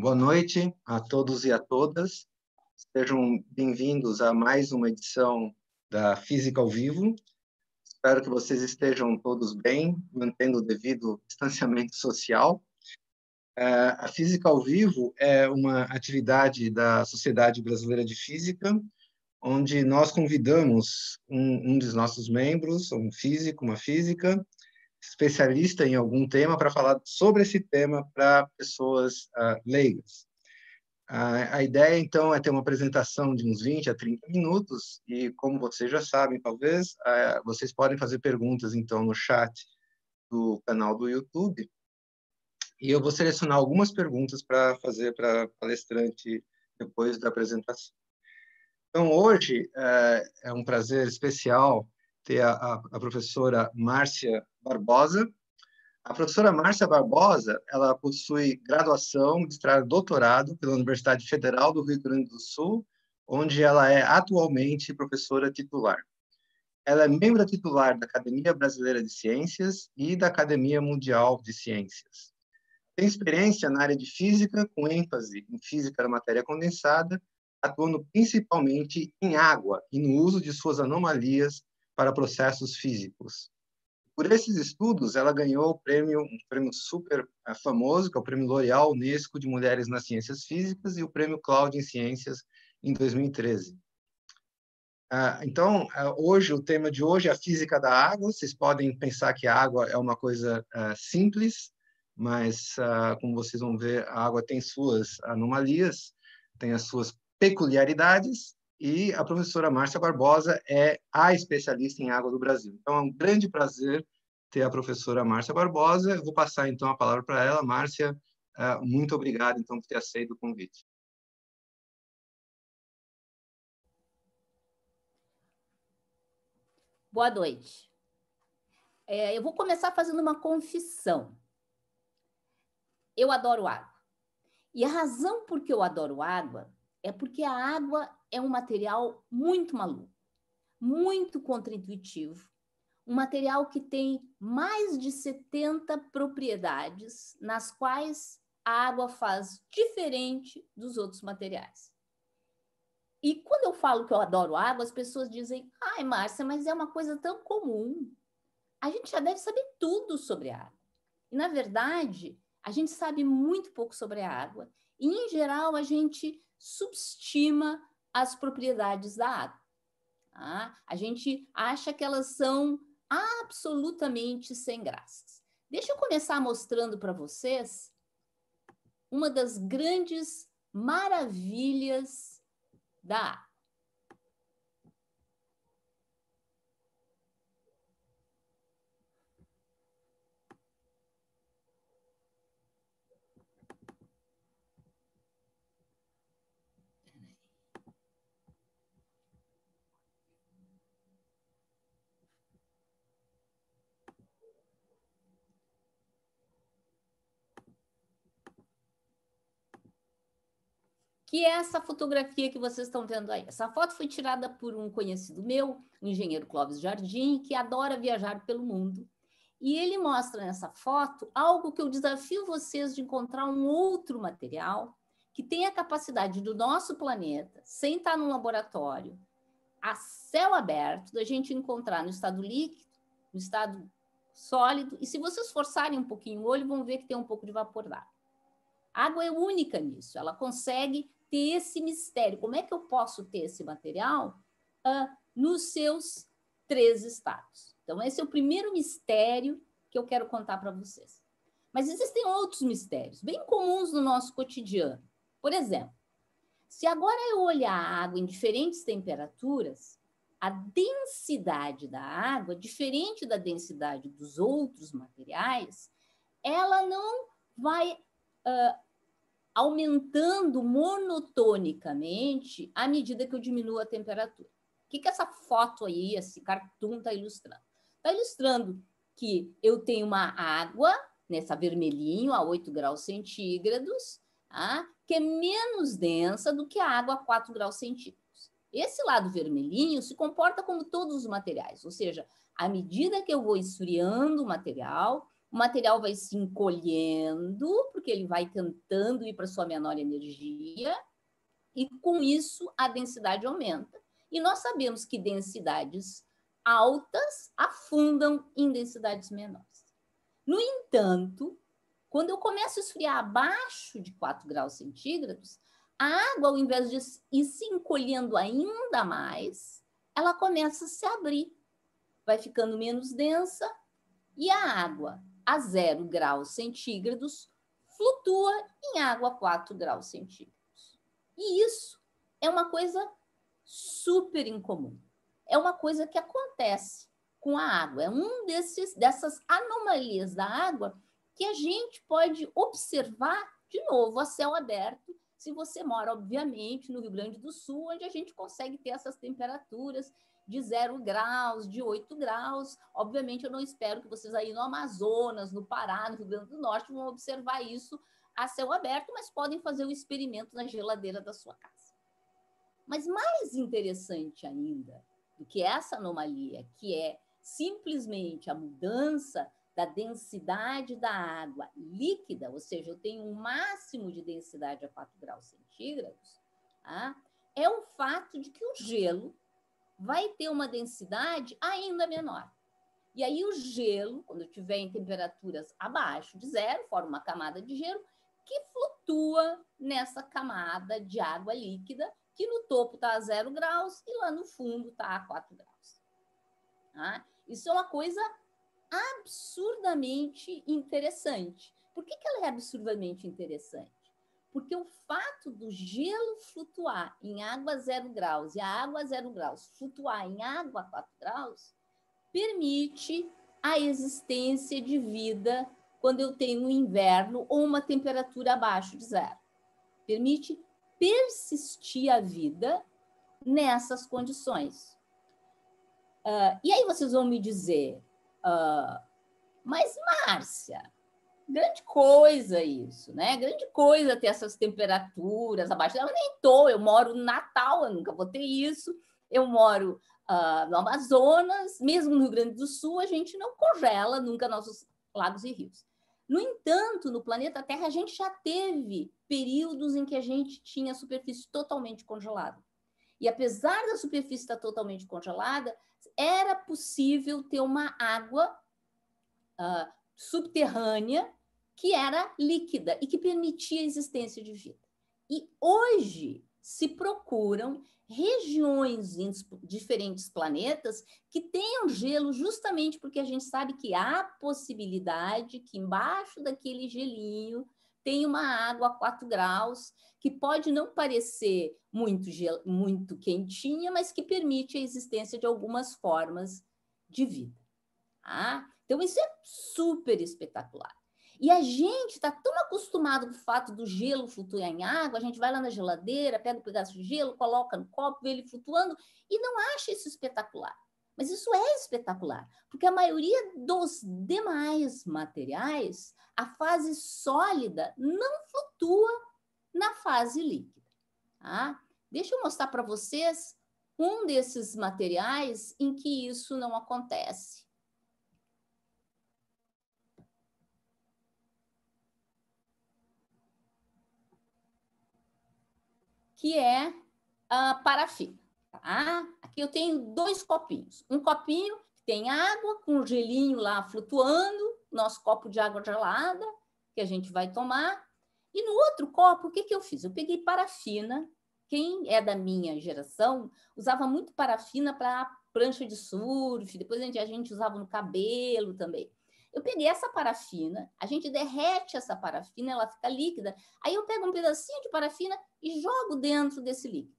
Boa noite a todos e a todas. Sejam bem-vindos a mais uma edição da Física ao Vivo. Espero que vocês estejam todos bem, mantendo o devido distanciamento social. É, a Física ao Vivo é uma atividade da Sociedade Brasileira de Física, onde nós convidamos um, um dos nossos membros, um físico, uma física, especialista em algum tema para falar sobre esse tema para pessoas uh, leigas. A, a ideia, então, é ter uma apresentação de uns 20 a 30 minutos, e como vocês já sabem, talvez, uh, vocês podem fazer perguntas, então, no chat do canal do YouTube. E eu vou selecionar algumas perguntas para fazer para palestrante depois da apresentação. Então, hoje uh, é um prazer especial ter a, a, a professora Márcia Barbosa. A professora Márcia Barbosa, ela possui graduação, mestrado, doutorado pela Universidade Federal do Rio Grande do Sul, onde ela é atualmente professora titular. Ela é membro titular da Academia Brasileira de Ciências e da Academia Mundial de Ciências. Tem experiência na área de física, com ênfase em física da matéria condensada, atuando principalmente em água e no uso de suas anomalias para processos físicos. Por esses estudos, ela ganhou o prêmio, um prêmio super é, famoso, que é o Prêmio L'Oréal Unesco de Mulheres nas Ciências Físicas e o Prêmio Cloud em Ciências em 2013. Ah, então, é, hoje, o tema de hoje é a física da água. Vocês podem pensar que a água é uma coisa é, simples, mas, ah, como vocês vão ver, a água tem suas anomalias, tem as suas peculiaridades, e a professora Márcia Barbosa é a especialista em água do Brasil. Então, é um grande prazer ter a professora Márcia Barbosa. Eu vou passar, então, a palavra para ela. Márcia, eh, muito obrigado, então, por ter aceito o convite. Boa noite. É, eu vou começar fazendo uma confissão. Eu adoro água. E a razão por que eu adoro água é porque a água é um material muito maluco, muito contraintuitivo, um material que tem mais de 70 propriedades nas quais a água faz diferente dos outros materiais. E quando eu falo que eu adoro água, as pessoas dizem: ai, Márcia, mas é uma coisa tão comum. A gente já deve saber tudo sobre a água. E, na verdade, a gente sabe muito pouco sobre a água. E, em geral, a gente subestima as propriedades da água. Tá? A gente acha que elas são absolutamente sem graças. Deixa eu começar mostrando para vocês uma das grandes maravilhas da água. que é essa fotografia que vocês estão vendo aí. Essa foto foi tirada por um conhecido meu, o engenheiro Clóvis Jardim, que adora viajar pelo mundo. E ele mostra nessa foto algo que eu desafio vocês de encontrar um outro material que tenha a capacidade do nosso planeta, sem estar num laboratório, a céu aberto, da gente encontrar no estado líquido, no estado sólido, e se vocês forçarem um pouquinho o olho, vão ver que tem um pouco de vapor d'água. A água é única nisso, ela consegue ter esse mistério? Como é que eu posso ter esse material ah, nos seus três estados? Então, esse é o primeiro mistério que eu quero contar para vocês. Mas existem outros mistérios, bem comuns no nosso cotidiano. Por exemplo, se agora eu olhar a água em diferentes temperaturas, a densidade da água, diferente da densidade dos outros materiais, ela não vai uh, aumentando monotonicamente à medida que eu diminuo a temperatura. O que, que essa foto aí, esse cartoon, está ilustrando? Está ilustrando que eu tenho uma água, nessa vermelhinho, a 8 graus centígrados, tá? que é menos densa do que a água a 4 graus centígrados. Esse lado vermelhinho se comporta como todos os materiais, ou seja, à medida que eu vou esfriando o material, o material vai se encolhendo, porque ele vai tentando ir para sua menor energia, e com isso a densidade aumenta. E nós sabemos que densidades altas afundam em densidades menores. No entanto, quando eu começo a esfriar abaixo de 4 graus centígrados, a água, ao invés de ir se encolhendo ainda mais, ela começa a se abrir, vai ficando menos densa e a água a 0 graus centígrados flutua em água a 4 graus centígrados. E isso é uma coisa super incomum. É uma coisa que acontece com a água. É um desses dessas anomalias da água que a gente pode observar de novo a céu aberto, se você mora obviamente no Rio Grande do Sul, onde a gente consegue ter essas temperaturas de 0 graus, de 8 graus. Obviamente, eu não espero que vocês aí no Amazonas, no Pará, no Rio Grande do Norte vão observar isso a céu aberto, mas podem fazer o experimento na geladeira da sua casa. Mas mais interessante ainda do que essa anomalia, que é simplesmente a mudança da densidade da água líquida, ou seja, eu tenho um máximo de densidade a 4 graus centígrados, tá? é o fato de que o gelo vai ter uma densidade ainda menor. E aí o gelo, quando estiver em temperaturas abaixo de zero, forma uma camada de gelo que flutua nessa camada de água líquida, que no topo está a zero graus e lá no fundo está a quatro graus. Tá? Isso é uma coisa absurdamente interessante. Por que, que ela é absurdamente interessante? Porque o fato do gelo flutuar em água zero graus e a água zero graus flutuar em água quatro graus permite a existência de vida quando eu tenho um inverno ou uma temperatura abaixo de zero. Permite persistir a vida nessas condições. Uh, e aí vocês vão me dizer, uh, mas Márcia, grande coisa isso, né? Grande coisa ter essas temperaturas abaixo. Eu nem tô, eu moro no Natal, eu nunca vou ter isso. Eu moro uh, no Amazonas, mesmo no Rio Grande do Sul, a gente não congela nunca nossos lagos e rios. No entanto, no planeta Terra, a gente já teve períodos em que a gente tinha a superfície totalmente congelada. E apesar da superfície estar totalmente congelada, era possível ter uma água uh, subterrânea que era líquida e que permitia a existência de vida. E hoje se procuram regiões em diferentes planetas que tenham gelo, justamente porque a gente sabe que há possibilidade que embaixo daquele gelinho tem uma água a 4 graus, que pode não parecer muito, muito quentinha, mas que permite a existência de algumas formas de vida. Tá? Então, isso é super espetacular. E a gente está tão acostumado com o fato do gelo flutuar em água, a gente vai lá na geladeira, pega um pedaço de gelo, coloca no copo, vê ele flutuando e não acha isso espetacular. Mas isso é espetacular, porque a maioria dos demais materiais, a fase sólida não flutua na fase líquida. Tá? Deixa eu mostrar para vocês um desses materiais em que isso não acontece. que é a ah, parafina. Tá? Aqui eu tenho dois copinhos. Um copinho que tem água com um gelinho lá flutuando, nosso copo de água gelada que a gente vai tomar. E no outro copo, o que, que eu fiz? Eu peguei parafina. Quem é da minha geração usava muito parafina para prancha de surf, depois a gente, a gente usava no cabelo também. Eu peguei essa parafina, a gente derrete essa parafina, ela fica líquida. Aí eu pego um pedacinho de parafina e jogo dentro desse líquido.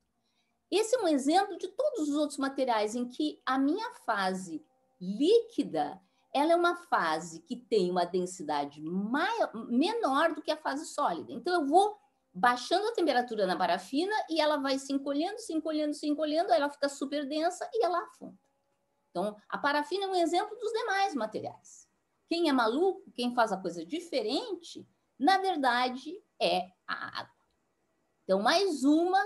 Esse é um exemplo de todos os outros materiais em que a minha fase líquida ela é uma fase que tem uma densidade maior, menor do que a fase sólida. Então, eu vou baixando a temperatura na parafina e ela vai se encolhendo, se encolhendo, se encolhendo, aí ela fica super densa e ela afunda. Então, a parafina é um exemplo dos demais materiais. Quem é maluco, quem faz a coisa diferente, na verdade é a água. Então, mais uma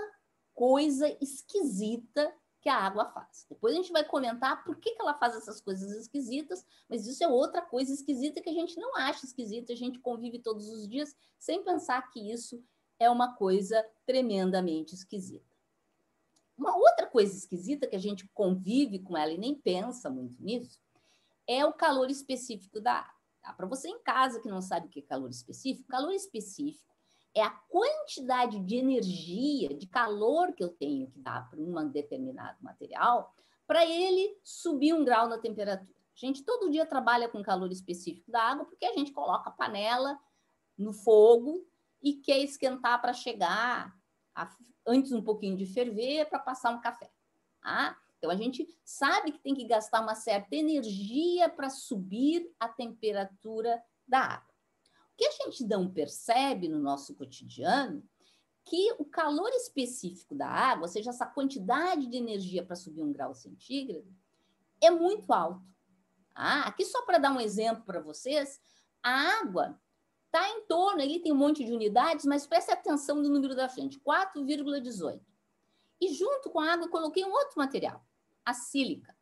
coisa esquisita que a água faz. Depois a gente vai comentar por que, que ela faz essas coisas esquisitas, mas isso é outra coisa esquisita que a gente não acha esquisita, a gente convive todos os dias sem pensar que isso é uma coisa tremendamente esquisita. Uma outra coisa esquisita que a gente convive com ela e nem pensa muito nisso é o calor específico da água. Para você em casa que não sabe o que é calor específico, calor específico é a quantidade de energia, de calor que eu tenho que dar para um determinado material para ele subir um grau na temperatura. A gente todo dia trabalha com calor específico da água porque a gente coloca a panela no fogo e quer esquentar para chegar a, antes um pouquinho de ferver para passar um café. ah? Então, a gente sabe que tem que gastar uma certa energia para subir a temperatura da água. O que a gente não percebe no nosso cotidiano que o calor específico da água, ou seja, essa quantidade de energia para subir um grau centígrado, é muito alto. Ah, aqui só para dar um exemplo para vocês, a água está em torno, ele tem um monte de unidades, mas preste atenção no número da frente, 4,18. E junto com a água eu coloquei um outro material, a sílica.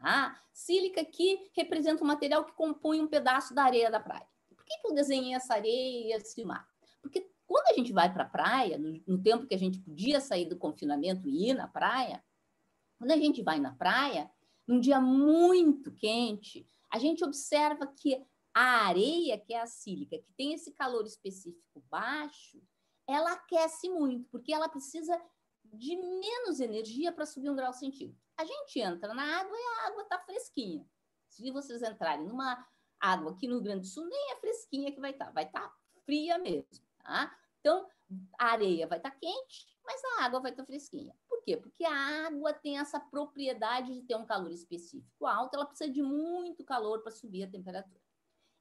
a tá? sílica que representa o material que compõe um pedaço da areia da praia. Por que, que eu desenhei essa areia e esse mar? Porque quando a gente vai para a praia, no, no tempo que a gente podia sair do confinamento e ir na praia, quando a gente vai na praia, num dia muito quente, a gente observa que a areia, que é a sílica, que tem esse calor específico baixo, ela aquece muito, porque ela precisa de menos energia para subir um grau centígrado. A gente entra na água e a água está fresquinha. Se vocês entrarem numa água aqui no Rio Grande do Sul, nem é fresquinha que vai estar, tá. vai estar tá fria mesmo. Tá? Então, a areia vai estar tá quente, mas a água vai estar tá fresquinha. Por quê? Porque a água tem essa propriedade de ter um calor específico alto, ela precisa de muito calor para subir a temperatura.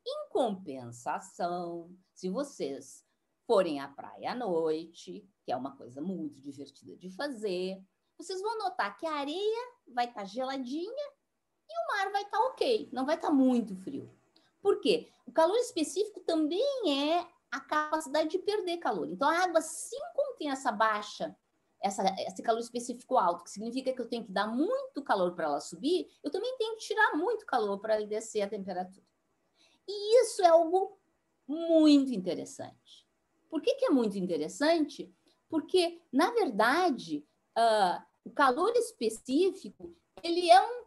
Em compensação, se vocês forem à praia à noite, que é uma coisa muito divertida de fazer. Vocês vão notar que a areia vai estar tá geladinha e o mar vai estar tá ok, não vai estar tá muito frio. Por quê? O calor específico também é a capacidade de perder calor. Então, a água, sim, contém essa baixa, essa, esse calor específico alto, que significa que eu tenho que dar muito calor para ela subir, eu também tenho que tirar muito calor para descer a temperatura. E isso é algo muito interessante. Por que, que é muito interessante? Porque, na verdade, uh, o calor específico ele é um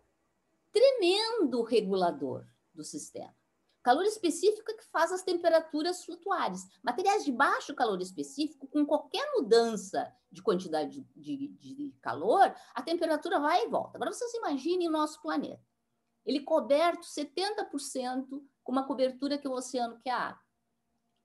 tremendo regulador do sistema. Calor específico é que faz as temperaturas flutuares. Materiais de baixo calor específico, com qualquer mudança de quantidade de, de, de calor, a temperatura vai e volta. Agora vocês imaginem o nosso planeta. Ele coberto 70% com uma cobertura que é o oceano, que é a água.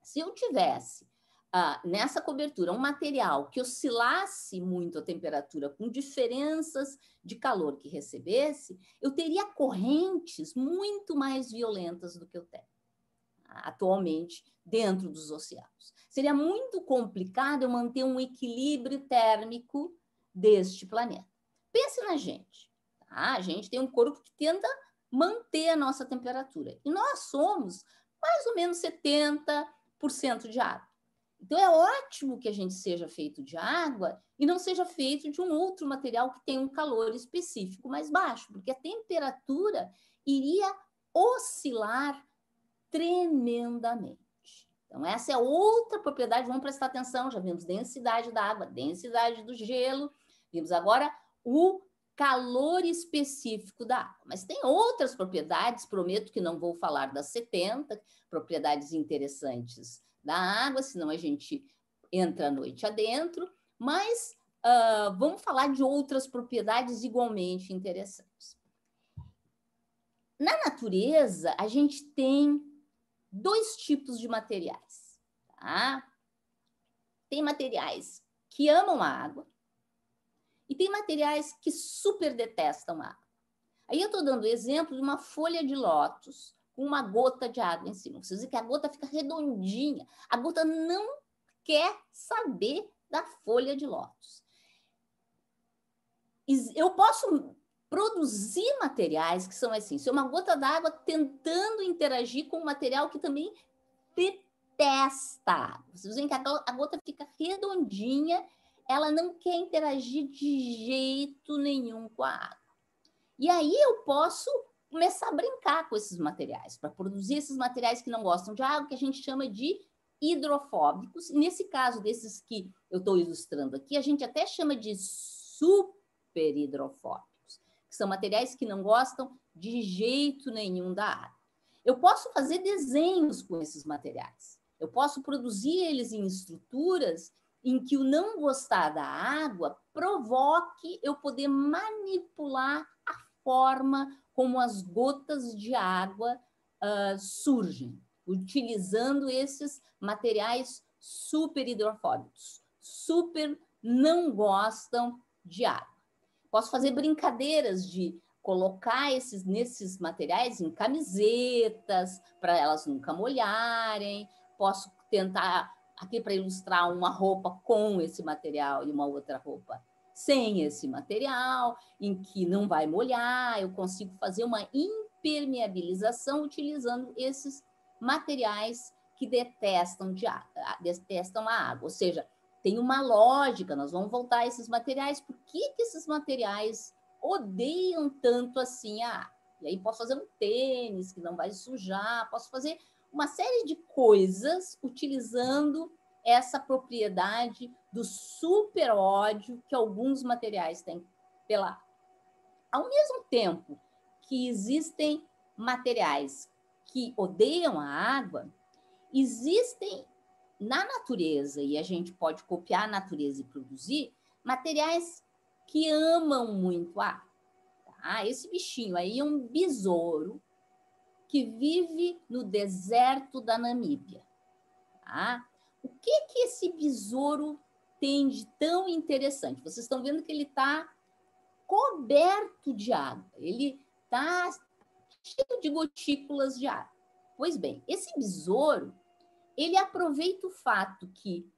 Se eu tivesse ah, nessa cobertura um material que oscilasse muito a temperatura, com diferenças de calor que recebesse, eu teria correntes muito mais violentas do que eu tenho ah, atualmente dentro dos oceanos. Seria muito complicado eu manter um equilíbrio térmico deste planeta. Pense na gente. Tá? A gente tem um corpo que tenta manter a nossa temperatura. E nós somos mais ou menos 70% de água. Então, é ótimo que a gente seja feito de água e não seja feito de um outro material que tem um calor específico mais baixo, porque a temperatura iria oscilar tremendamente. Então, essa é outra propriedade, vamos prestar atenção, já vimos densidade da água, densidade do gelo, vimos agora o calor específico da água. Mas tem outras propriedades, prometo que não vou falar das 70, propriedades interessantes da água, senão a gente entra à noite adentro, mas uh, vamos falar de outras propriedades igualmente interessantes. Na natureza, a gente tem dois tipos de materiais. Tá? Tem materiais que amam a água e tem materiais que super detestam a água. Aí eu estou dando exemplo de uma folha de lótus uma gota de água em cima. vocês dizem que a gota fica redondinha. A gota não quer saber da folha de lótus. Eu posso produzir materiais que são assim, se é uma gota d'água tentando interagir com um material que também detesta. Vocês veem que a gota fica redondinha, ela não quer interagir de jeito nenhum com a água. E aí eu posso começar a brincar com esses materiais, para produzir esses materiais que não gostam de água, que a gente chama de hidrofóbicos. Nesse caso desses que eu estou ilustrando aqui, a gente até chama de superhidrofóbicos, que são materiais que não gostam de jeito nenhum da água. Eu posso fazer desenhos com esses materiais. Eu posso produzir eles em estruturas em que o não gostar da água provoque eu poder manipular a forma como as gotas de água uh, surgem, utilizando esses materiais super hidrofóbicos, super não gostam de água. Posso fazer brincadeiras de colocar esses nesses materiais em camisetas para elas nunca molharem. Posso tentar aqui para ilustrar uma roupa com esse material e uma outra roupa sem esse material, em que não vai molhar, eu consigo fazer uma impermeabilização utilizando esses materiais que detestam, de, detestam a água. Ou seja, tem uma lógica, nós vamos voltar a esses materiais. Por que, que esses materiais odeiam tanto assim a água? E aí posso fazer um tênis que não vai sujar, posso fazer uma série de coisas utilizando essa propriedade do super ódio que alguns materiais têm pela. Ao mesmo tempo que existem materiais que odeiam a água, existem na natureza, e a gente pode copiar a natureza e produzir, materiais que amam muito a água. Tá? Esse bichinho aí é um besouro que vive no deserto da Namíbia. Ah. O que que esse besouro tem de tão interessante? Vocês estão vendo que ele está coberto de água, ele está cheio de gotículas de água. Pois bem, esse besouro, ele aproveita o fato que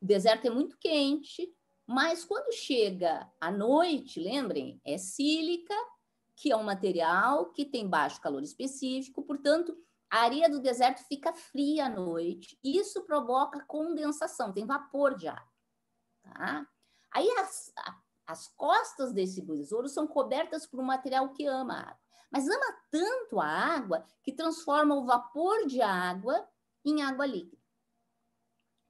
o deserto é muito quente, mas quando chega à noite, lembrem, é sílica, que é um material que tem baixo calor específico, portanto, a areia do deserto fica fria à noite, isso provoca condensação, tem vapor de ar. Tá? Aí as, as costas desse besouro são cobertas por um material que ama a água, mas ama tanto a água que transforma o vapor de água em água líquida.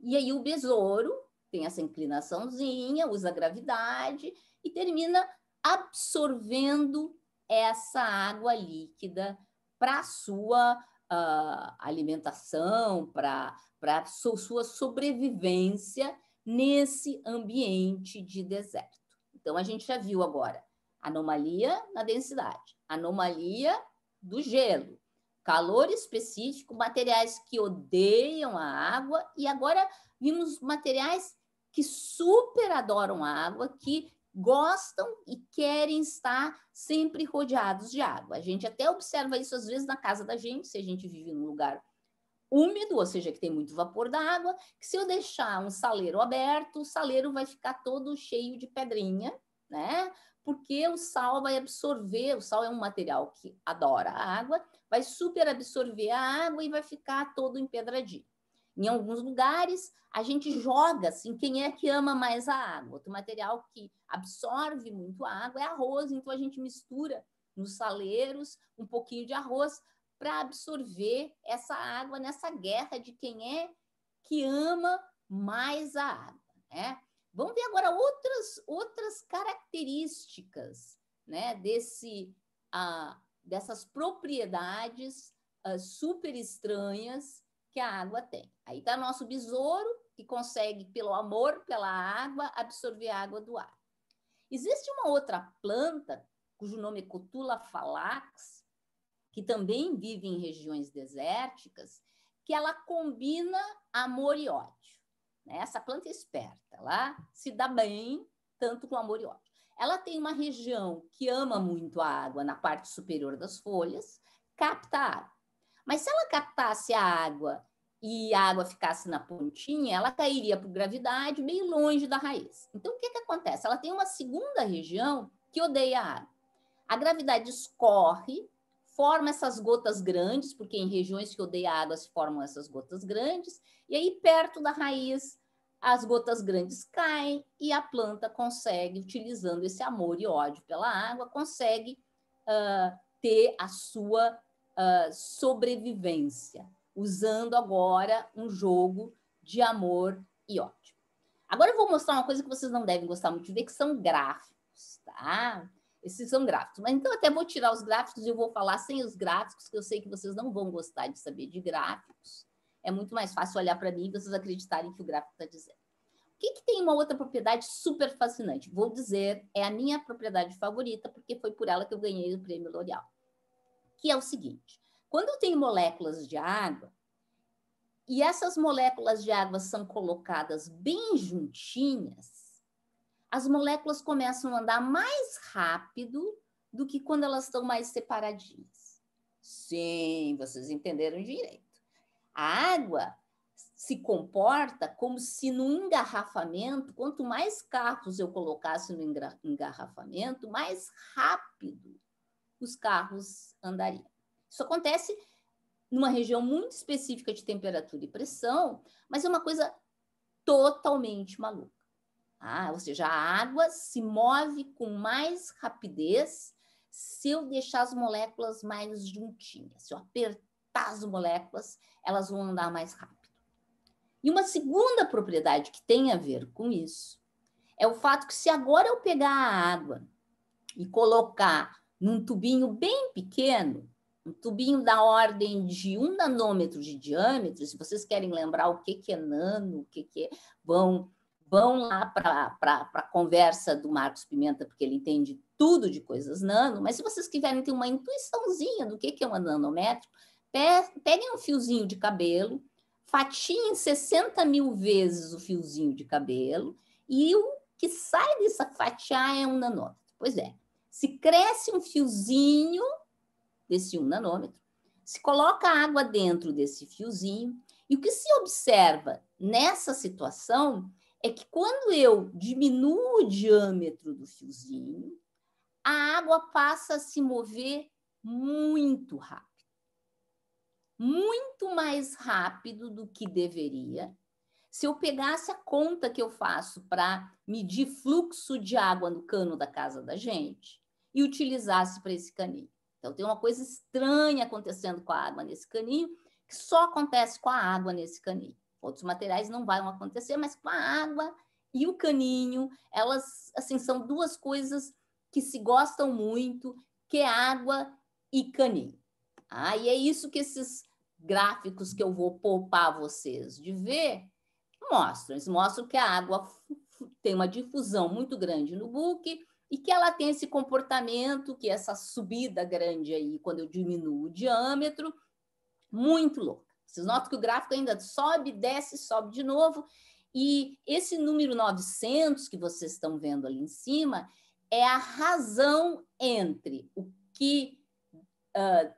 E aí o besouro tem essa inclinaçãozinha, usa gravidade e termina absorvendo essa água líquida para sua uh, alimentação, para a so, sua sobrevivência nesse ambiente de deserto. Então, a gente já viu agora anomalia na densidade, anomalia do gelo, calor específico, materiais que odeiam a água, e agora vimos materiais que super adoram a água, que gostam e querem estar sempre rodeados de água. A gente até observa isso às vezes na casa da gente, se a gente vive num lugar úmido, ou seja, que tem muito vapor da água, que se eu deixar um saleiro aberto, o saleiro vai ficar todo cheio de pedrinha, né? Porque o sal vai absorver, o sal é um material que adora a água, vai super absorver a água e vai ficar todo empedradinho. Em alguns lugares, a gente joga assim, quem é que ama mais a água? Outro material que absorve muito água é arroz, então a gente mistura nos saleiros um pouquinho de arroz para absorver essa água nessa guerra de quem é que ama mais a água, né? Vamos ver agora outras outras características, né, desse ah, dessas propriedades ah, super estranhas que a água tem. Aí está nosso besouro, que consegue, pelo amor pela água, absorver a água do ar. Existe uma outra planta, cujo nome é Cotula falax, que também vive em regiões desérticas, que ela combina amor e ódio. Né? Essa planta é esperta, ela se dá bem tanto com amor e ódio. Ela tem uma região que ama muito a água na parte superior das folhas, capta a água. Mas se ela captasse a água e a água ficasse na pontinha, ela cairia por gravidade bem longe da raiz. Então, o que, que acontece? Ela tem uma segunda região que odeia a água. A gravidade escorre, forma essas gotas grandes, porque em regiões que odeiam a água se formam essas gotas grandes, e aí perto da raiz as gotas grandes caem e a planta consegue, utilizando esse amor e ódio pela água, consegue uh, ter a sua ah, sobrevivência, usando agora um jogo de amor e ódio. Agora eu vou mostrar uma coisa que vocês não devem gostar muito de ver, que são gráficos, tá? Esses são gráficos. Mas então até vou tirar os gráficos e eu vou falar sem os gráficos, que eu sei que vocês não vão gostar de saber de gráficos. É muito mais fácil olhar para mim e vocês acreditarem que o gráfico está dizendo. O que, que tem uma outra propriedade super fascinante? Vou dizer, é a minha propriedade favorita, porque foi por ela que eu ganhei o prêmio L'Oréal que é o seguinte: quando eu tenho moléculas de água, e essas moléculas de água são colocadas bem juntinhas, as moléculas começam a andar mais rápido do que quando elas estão mais separadinhas. Sim, vocês entenderam direito. A água se comporta como se no engarrafamento, quanto mais carros eu colocasse no engarrafamento, mais rápido os carros andariam. Isso acontece numa região muito específica de temperatura e pressão, mas é uma coisa totalmente maluca. Ah, ou seja, a água se move com mais rapidez se eu deixar as moléculas mais juntinhas. Se eu apertar as moléculas, elas vão andar mais rápido. E uma segunda propriedade que tem a ver com isso é o fato que se agora eu pegar a água e colocar num tubinho bem pequeno, um tubinho da ordem de um nanômetro de diâmetro, se vocês querem lembrar o que, que é nano, o que, que é, vão, vão lá para a conversa do Marcos Pimenta, porque ele entende tudo de coisas nano, mas se vocês quiserem ter uma intuiçãozinha do que, que é um nanômetro, peguem um fiozinho de cabelo, fatiem 60 mil vezes o fiozinho de cabelo, e o que sai dessa fatiar é um nanômetro. Pois é, se cresce um fiozinho desse um nanômetro, se coloca água dentro desse fiozinho, e o que se observa nessa situação é que quando eu diminuo o diâmetro do fiozinho, a água passa a se mover muito rápido. Muito mais rápido do que deveria. Se eu pegasse a conta que eu faço para medir fluxo de água no cano da casa da gente, e utilizasse para esse caninho. Então, tem uma coisa estranha acontecendo com a água nesse caninho, que só acontece com a água nesse caninho. Outros materiais não vão acontecer, mas com a água e o caninho, elas, assim, são duas coisas que se gostam muito, que é água e caninho. Ah, e é isso que esses gráficos que eu vou poupar vocês de ver mostram. Eles mostram que a água tem uma difusão muito grande no book, e que ela tem esse comportamento, que é essa subida grande aí, quando eu diminuo o diâmetro, muito louca. Vocês notam que o gráfico ainda sobe, desce, sobe de novo, e esse número 900 que vocês estão vendo ali em cima é a razão entre o que uh,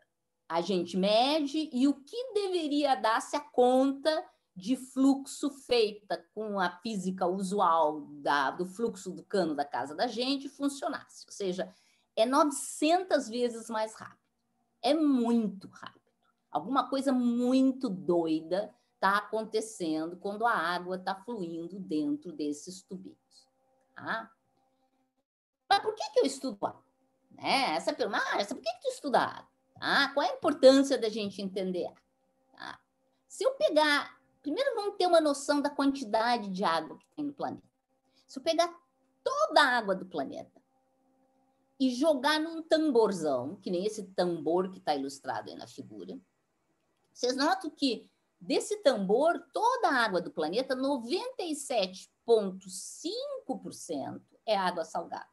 a gente mede e o que deveria dar se a conta de fluxo feita com a física usual da, do fluxo do cano da casa da gente funcionasse. Ou seja, é 900 vezes mais rápido. É muito rápido. Alguma coisa muito doida está acontecendo quando a água está fluindo dentro desses tubinhos. Tá? Mas por que, que eu estudo água? Né? Essa é pergunta, ah, essa, por que, que tu estuda água? Tá? Qual é a importância da gente entender água? Tá? Se eu pegar Primeiro, vamos ter uma noção da quantidade de água que tem no planeta. Se eu pegar toda a água do planeta e jogar num tamborzão, que nem esse tambor que está ilustrado aí na figura, vocês notam que desse tambor, toda a água do planeta, 97,5% é água salgada.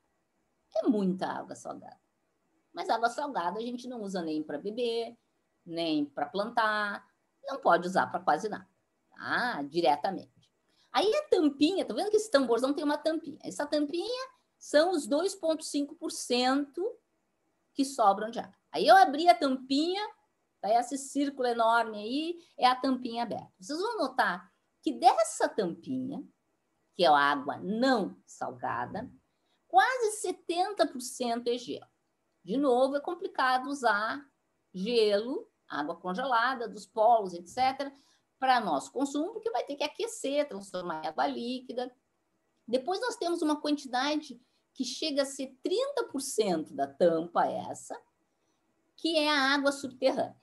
É muita água salgada. Mas água salgada a gente não usa nem para beber, nem para plantar, não pode usar para quase nada. Ah, diretamente. Aí a tampinha, tá vendo que esse tamborzão tem uma tampinha? Essa tampinha são os 2,5% que sobram de ar. Aí eu abri a tampinha, tá? esse círculo enorme aí é a tampinha aberta. Vocês vão notar que dessa tampinha, que é a água não salgada, quase 70% é gelo. De novo, é complicado usar gelo, água congelada dos polos, etc., para nosso consumo, porque vai ter que aquecer, transformar água líquida. Depois nós temos uma quantidade que chega a ser 30% da tampa essa, que é a água subterrânea.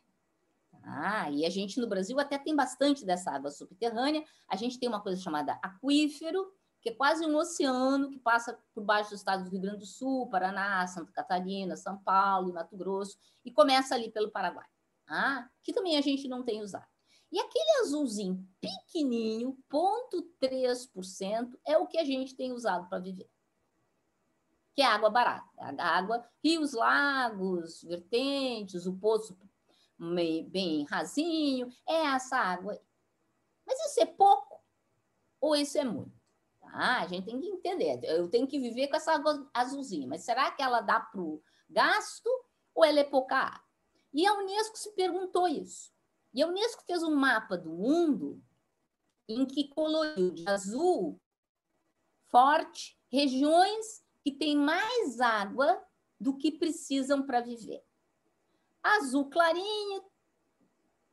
Ah, e a gente no Brasil até tem bastante dessa água subterrânea. A gente tem uma coisa chamada aquífero, que é quase um oceano que passa por baixo dos estados do Rio Grande do Sul, Paraná, Santa Catarina, São Paulo, Mato Grosso, e começa ali pelo Paraguai, ah, que também a gente não tem usado. E aquele azulzinho pequenininho, 0,3%, é o que a gente tem usado para viver. Que é água barata. A água, rios, lagos, vertentes, o poço bem rasinho, é essa água. Aí. Mas isso é pouco ou isso é muito? Tá? A gente tem que entender. Eu tenho que viver com essa água azulzinha, mas será que ela dá para o gasto ou ela é pouca água? E a Unesco se perguntou isso. E a Unesco fez um mapa do mundo em que coloriu de azul forte regiões que têm mais água do que precisam para viver. Azul clarinho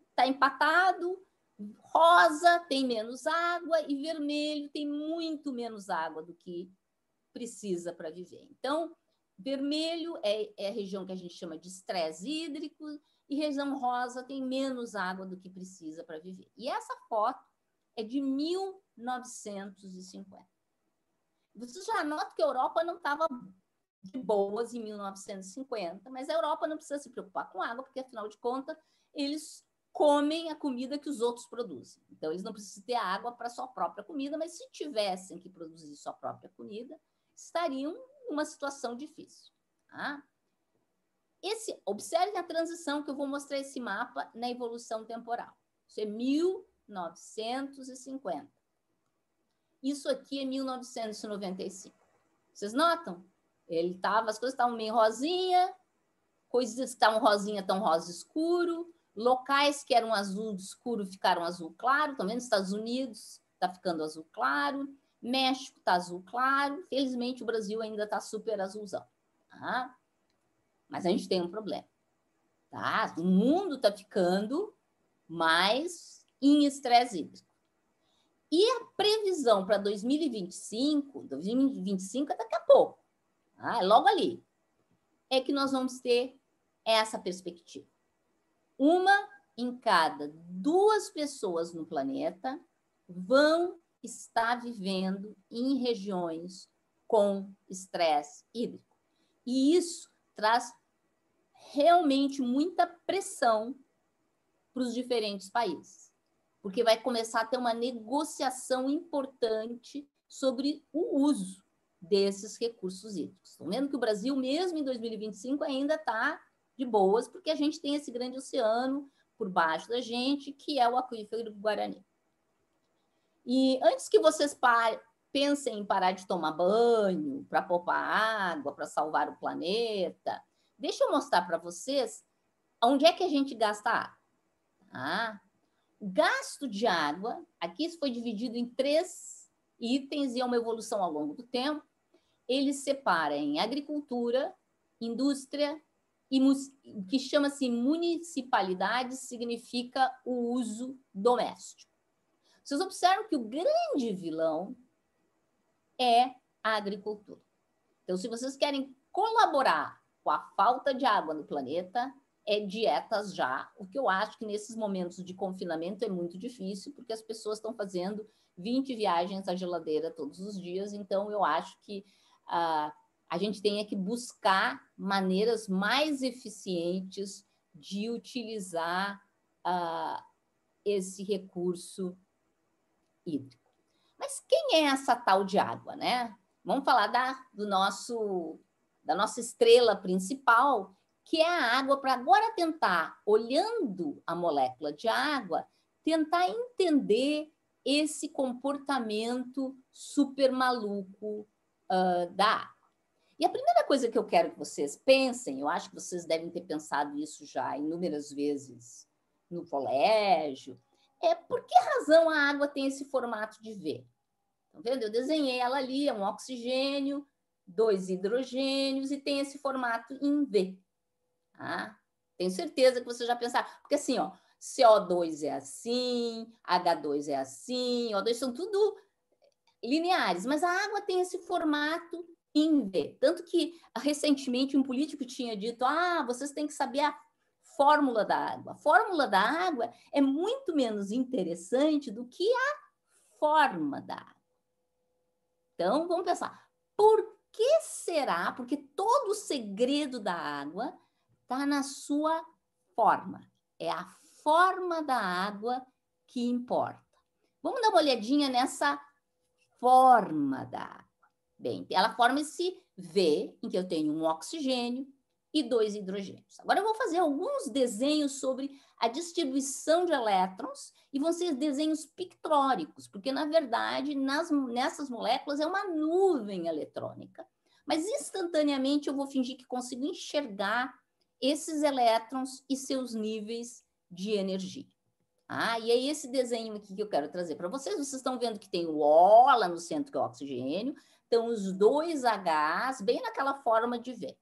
está empatado, rosa tem menos água e vermelho tem muito menos água do que precisa para viver. Então, vermelho é, é, a região que a gente chama de estresse hídrico, e região rosa tem menos água do que precisa para viver. E essa foto é de 1950. Você já nota que a Europa não estava de boas em 1950, mas a Europa não precisa se preocupar com água, porque afinal de contas, eles comem a comida que os outros produzem. Então, eles não precisam ter água para sua própria comida, mas se tivessem que produzir sua própria comida, estariam uma situação difícil. Tá? Esse, observe a transição que eu vou mostrar esse mapa na evolução temporal. Isso é 1950. Isso aqui é 1995. Vocês notam? Ele tava, as coisas estavam meio rosinha, coisas que estavam rosinha tão rosa escuro, locais que eram azul escuro ficaram azul claro. também nos Estados Unidos está ficando azul claro, México está azul claro. Felizmente o Brasil ainda está super azulzão. Tá? Mas a gente tem um problema. Tá? O mundo está ficando mais em estresse hídrico. E a previsão para 2025, 2025 é daqui a pouco, tá? é logo ali, é que nós vamos ter essa perspectiva. Uma em cada duas pessoas no planeta vão estar vivendo em regiões com estresse hídrico. E isso traz realmente muita pressão para os diferentes países, porque vai começar a ter uma negociação importante sobre o uso desses recursos hídricos. Estão vendo que o Brasil, mesmo em 2025, ainda está de boas, porque a gente tem esse grande oceano por baixo da gente, que é o aquífero do Guarani. E antes que vocês pensem em parar de tomar banho para poupar água, para salvar o planeta, Deixa eu mostrar para vocês onde é que a gente gasta água. Ah, o gasto de água, aqui isso foi dividido em três itens e é uma evolução ao longo do tempo. Ele separa em agricultura, indústria e o que chama-se municipalidade significa o uso doméstico. Vocês observam que o grande vilão é a agricultura. Então, se vocês querem colaborar com a falta de água no planeta é dietas já, o que eu acho que nesses momentos de confinamento é muito difícil, porque as pessoas estão fazendo 20 viagens à geladeira todos os dias, então eu acho que uh, a gente tem é que buscar maneiras mais eficientes de utilizar uh, esse recurso hídrico. Mas quem é essa tal de água, né? Vamos falar da, do nosso da nossa estrela principal, que é a água, para agora tentar, olhando a molécula de água, tentar entender esse comportamento super maluco uh, da água. E a primeira coisa que eu quero que vocês pensem, eu acho que vocês devem ter pensado isso já inúmeras vezes no colégio, é por que razão a água tem esse formato de V? Tá vendo? Eu desenhei ela ali, é um oxigênio dois hidrogênios e tem esse formato em V. Tá? Tenho certeza que você já pensaram. Porque assim, ó, CO2 é assim, H2 é assim, O2 são tudo lineares, mas a água tem esse formato em V. Tanto que recentemente um político tinha dito: ah, vocês têm que saber a fórmula da água. A fórmula da água é muito menos interessante do que a forma da água. Então, vamos pensar, por que será? Porque todo o segredo da água está na sua forma. É a forma da água que importa. Vamos dar uma olhadinha nessa forma da água. Bem, ela forma esse V, em que eu tenho um oxigênio e dois hidrogênios. Agora eu vou fazer alguns desenhos sobre a distribuição de elétrons e vão ser desenhos pictóricos, porque, na verdade, nas, nessas moléculas é uma nuvem eletrônica. Mas instantaneamente eu vou fingir que consigo enxergar esses elétrons e seus níveis de energia. Ah, e é esse desenho aqui que eu quero trazer para vocês. Vocês estão vendo que tem o O lá no centro, que é o oxigênio. Então, os dois Hs, bem naquela forma de ver.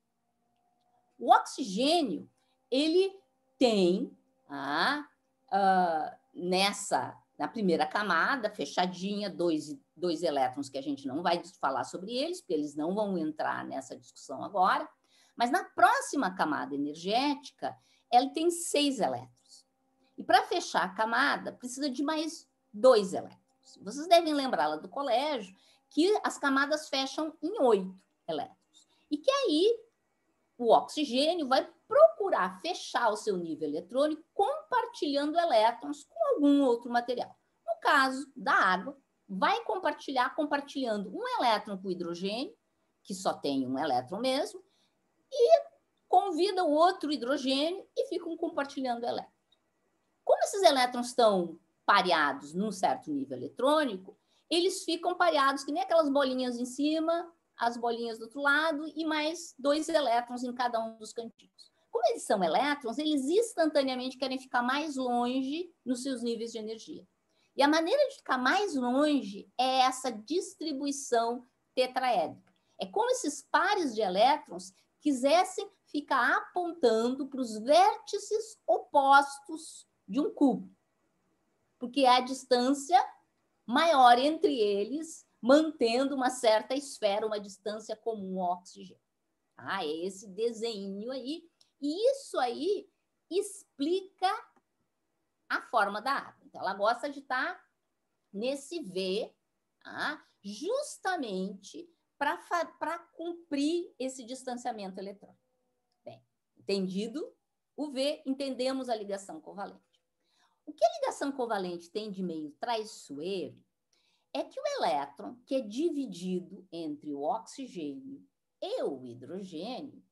O oxigênio, ele tem ah, nessa, na primeira camada, fechadinha, dois, dois elétrons que a gente não vai falar sobre eles, porque eles não vão entrar nessa discussão agora. Mas na próxima camada energética, ela tem seis elétrons. E para fechar a camada, precisa de mais dois elétrons. Vocês devem lembrá-la do colégio que as camadas fecham em oito elétrons. E que aí o oxigênio vai procurar fechar o seu nível eletrônico compartilhando elétrons com algum outro material. No caso da água, vai compartilhar compartilhando um elétron com o hidrogênio, que só tem um elétron mesmo, e convida o outro hidrogênio e ficam compartilhando elétrons. Como esses elétrons estão pareados num certo nível eletrônico, eles ficam pareados que nem aquelas bolinhas em cima, as bolinhas do outro lado e mais dois elétrons em cada um dos cantinhos como eles são elétrons, eles instantaneamente querem ficar mais longe nos seus níveis de energia. E a maneira de ficar mais longe é essa distribuição tetraédrica. É como esses pares de elétrons quisessem ficar apontando para os vértices opostos de um cubo, porque é a distância maior entre eles, mantendo uma certa esfera, uma distância comum ao oxigênio. Ah, é esse desenho aí e isso aí explica a forma da água. Então, ela gosta de estar tá nesse V, tá? justamente para cumprir esse distanciamento eletrônico. Bem, entendido o V, entendemos a ligação covalente. O que a ligação covalente tem de meio traiçoeiro é que o elétron, que é dividido entre o oxigênio e o hidrogênio,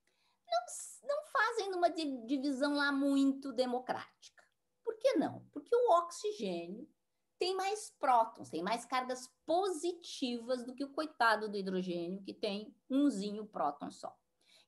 não não fazem numa divisão lá muito democrática. Por que não? Porque o oxigênio tem mais prótons, tem mais cargas positivas do que o coitado do hidrogênio, que tem umzinho próton só.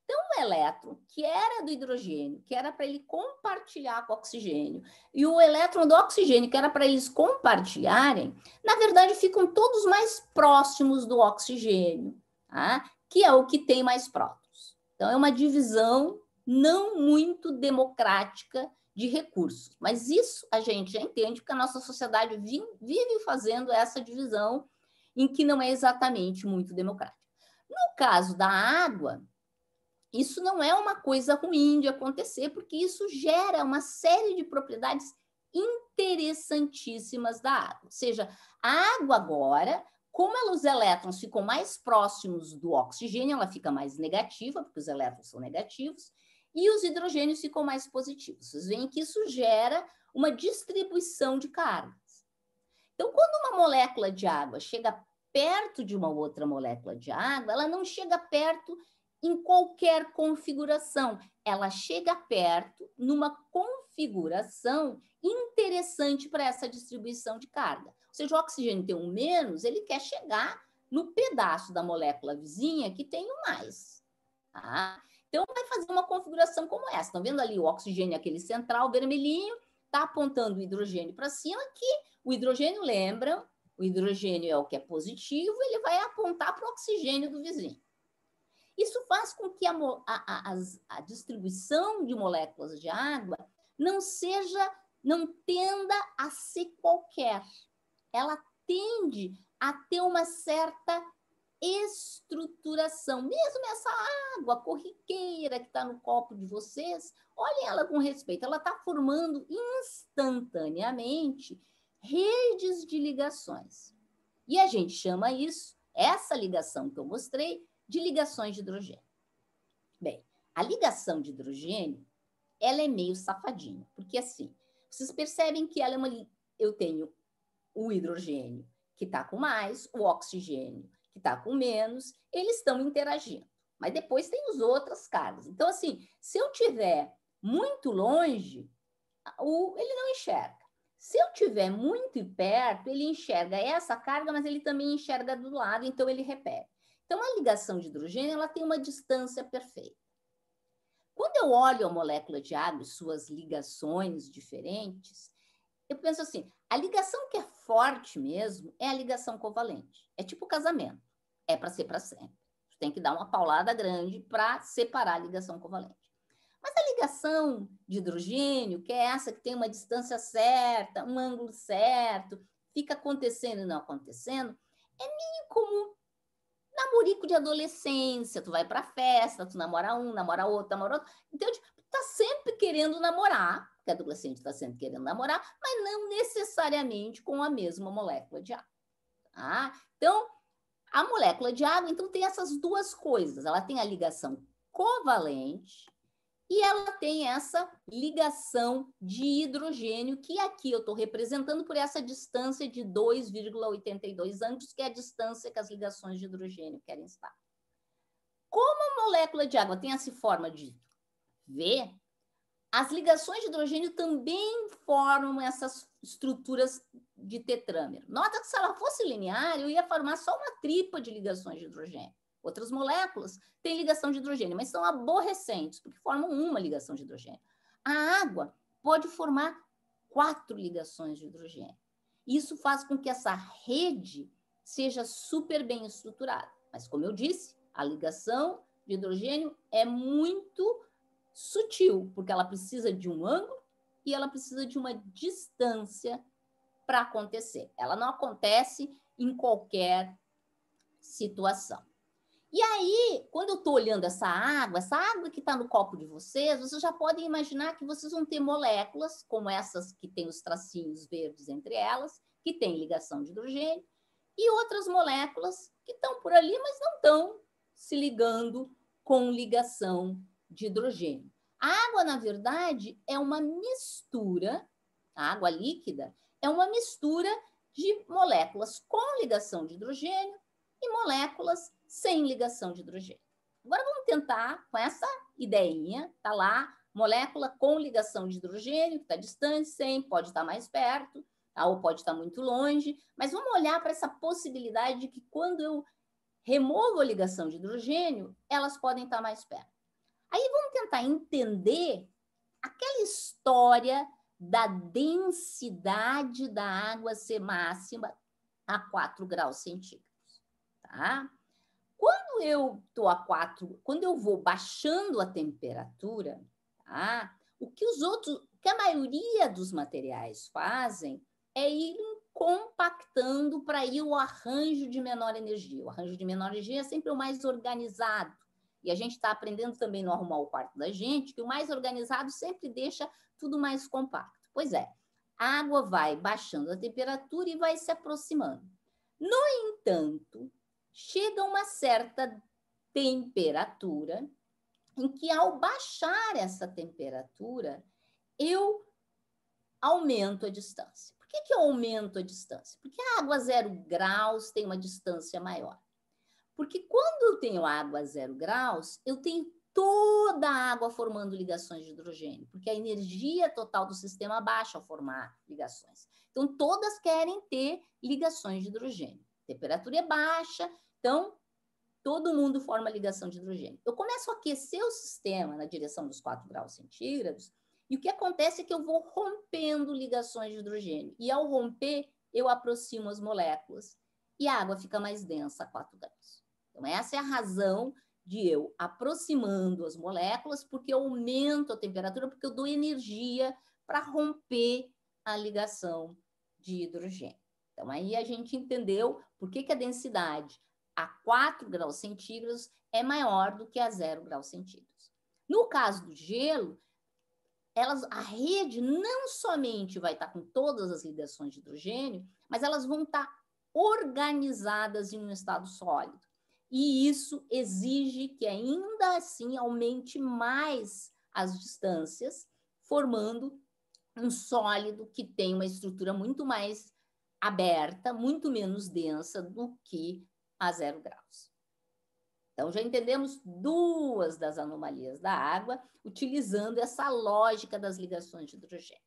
Então, o elétron, que era do hidrogênio, que era para ele compartilhar com o oxigênio, e o elétron do oxigênio, que era para eles compartilharem, na verdade ficam todos mais próximos do oxigênio, tá? que é o que tem mais prótons. Então, é uma divisão não muito democrática de recursos. Mas isso a gente já entende, porque a nossa sociedade vive fazendo essa divisão em que não é exatamente muito democrática. No caso da água, isso não é uma coisa ruim de acontecer, porque isso gera uma série de propriedades interessantíssimas da água. Ou seja, a água agora, como ela, os elétrons ficam mais próximos do oxigênio, ela fica mais negativa, porque os elétrons são negativos, e os hidrogênios ficam mais positivos. Vocês veem que isso gera uma distribuição de cargas. Então, quando uma molécula de água chega perto de uma outra molécula de água, ela não chega perto em qualquer configuração, ela chega perto numa configuração interessante para essa distribuição de carga. Ou seja, o oxigênio tem um menos, ele quer chegar no pedaço da molécula vizinha que tem o um mais. Tá? Então, vai fazer uma configuração como essa. Estão vendo ali o oxigênio, aquele central vermelhinho, está apontando o hidrogênio para cima, que o hidrogênio, lembram, o hidrogênio é o que é positivo, ele vai apontar para o oxigênio do vizinho. Isso faz com que a, a, a, a distribuição de moléculas de água não seja, não tenda a ser qualquer. Ela tende a ter uma certa estruturação. Mesmo essa água corriqueira que está no copo de vocês, olhem ela com respeito, ela está formando instantaneamente redes de ligações. E a gente chama isso, essa ligação que eu mostrei, de ligações de hidrogênio. Bem, a ligação de hidrogênio, ela é meio safadinha, porque assim, vocês percebem que ela é uma. Eu tenho o hidrogênio que está com mais, o oxigênio que está com menos, eles estão interagindo. Mas depois tem os outras cargas. Então, assim, se eu tiver muito longe, o, ele não enxerga. Se eu tiver muito perto, ele enxerga essa carga, mas ele também enxerga do lado, então ele repete. Então, a ligação de hidrogênio ela tem uma distância perfeita. Quando eu olho a molécula de água e suas ligações diferentes, eu penso assim: a ligação que é forte mesmo é a ligação covalente. É tipo casamento. É para ser para sempre. Tem que dar uma paulada grande para separar a ligação covalente. Mas a ligação de hidrogênio, que é essa que tem uma distância certa, um ângulo certo, fica acontecendo e não acontecendo, é meio como namorico de adolescência, tu vai para festa, tu namora um, namora outro, namora outro. Então, está sempre querendo namorar, que a adolescente está sempre querendo namorar, mas não necessariamente com a mesma molécula de água. Tá? Então, a molécula de água, então, tem essas duas coisas. Ela tem a ligação covalente e ela tem essa ligação de hidrogênio, que aqui eu estou representando por essa distância de 2,82 anos, que é a distância que as ligações de hidrogênio querem estar. Como a molécula de água tem essa forma de ver, as ligações de hidrogênio também formam essas estruturas de tetrâmero. Nota que se ela fosse linear, eu ia formar só uma tripa de ligações de hidrogênio. Outras moléculas têm ligação de hidrogênio, mas são aborrecentes, porque formam uma ligação de hidrogênio. A água pode formar quatro ligações de hidrogênio. Isso faz com que essa rede seja super bem estruturada. Mas, como eu disse, a ligação de hidrogênio é muito sutil, porque ela precisa de um ângulo e ela precisa de uma distância para acontecer. Ela não acontece em qualquer situação. E aí, quando eu estou olhando essa água, essa água que está no copo de vocês, vocês já podem imaginar que vocês vão ter moléculas, como essas que têm os tracinhos verdes entre elas, que têm ligação de hidrogênio, e outras moléculas que estão por ali, mas não estão se ligando com ligação de hidrogênio. A água, na verdade, é uma mistura, a água líquida é uma mistura de moléculas com ligação de hidrogênio e moléculas sem ligação de hidrogênio. Agora vamos tentar com essa ideinha, tá lá, molécula com ligação de hidrogênio, que está distante, sem, pode estar tá mais perto, tá? ou pode estar tá muito longe, mas vamos olhar para essa possibilidade de que quando eu removo a ligação de hidrogênio, elas podem estar tá mais perto. Aí vamos tentar entender aquela história da densidade da água ser máxima a 4 graus centígrados, tá? Quando eu tô a 4, quando eu vou baixando a temperatura, tá? O que os outros, que a maioria dos materiais fazem é ir compactando para ir o arranjo de menor energia. O arranjo de menor energia é sempre o mais organizado, e a gente está aprendendo também no arrumar o quarto da gente, que o mais organizado sempre deixa tudo mais compacto. Pois é, a água vai baixando a temperatura e vai se aproximando. No entanto, chega uma certa temperatura em que, ao baixar essa temperatura, eu aumento a distância. Por que, que eu aumento a distância? Porque a água zero graus tem uma distância maior. Porque quando eu tenho água a zero graus, eu tenho toda a água formando ligações de hidrogênio, porque a energia total do sistema baixa ao formar ligações. Então, todas querem ter ligações de hidrogênio. temperatura é baixa, então todo mundo forma ligação de hidrogênio. Eu começo a aquecer o sistema na direção dos 4 graus centígrados, e o que acontece é que eu vou rompendo ligações de hidrogênio. E ao romper, eu aproximo as moléculas e a água fica mais densa a 4 graus. Então, essa é a razão de eu aproximando as moléculas, porque eu aumento a temperatura, porque eu dou energia para romper a ligação de hidrogênio. Então, aí a gente entendeu por que, que a densidade a 4 graus centígrados é maior do que a 0 graus centígrados. No caso do gelo, elas, a rede não somente vai estar tá com todas as ligações de hidrogênio, mas elas vão estar tá organizadas em um estado sólido e isso exige que ainda assim aumente mais as distâncias, formando um sólido que tem uma estrutura muito mais aberta, muito menos densa do que a zero graus. Então, já entendemos duas das anomalias da água, utilizando essa lógica das ligações de hidrogênio.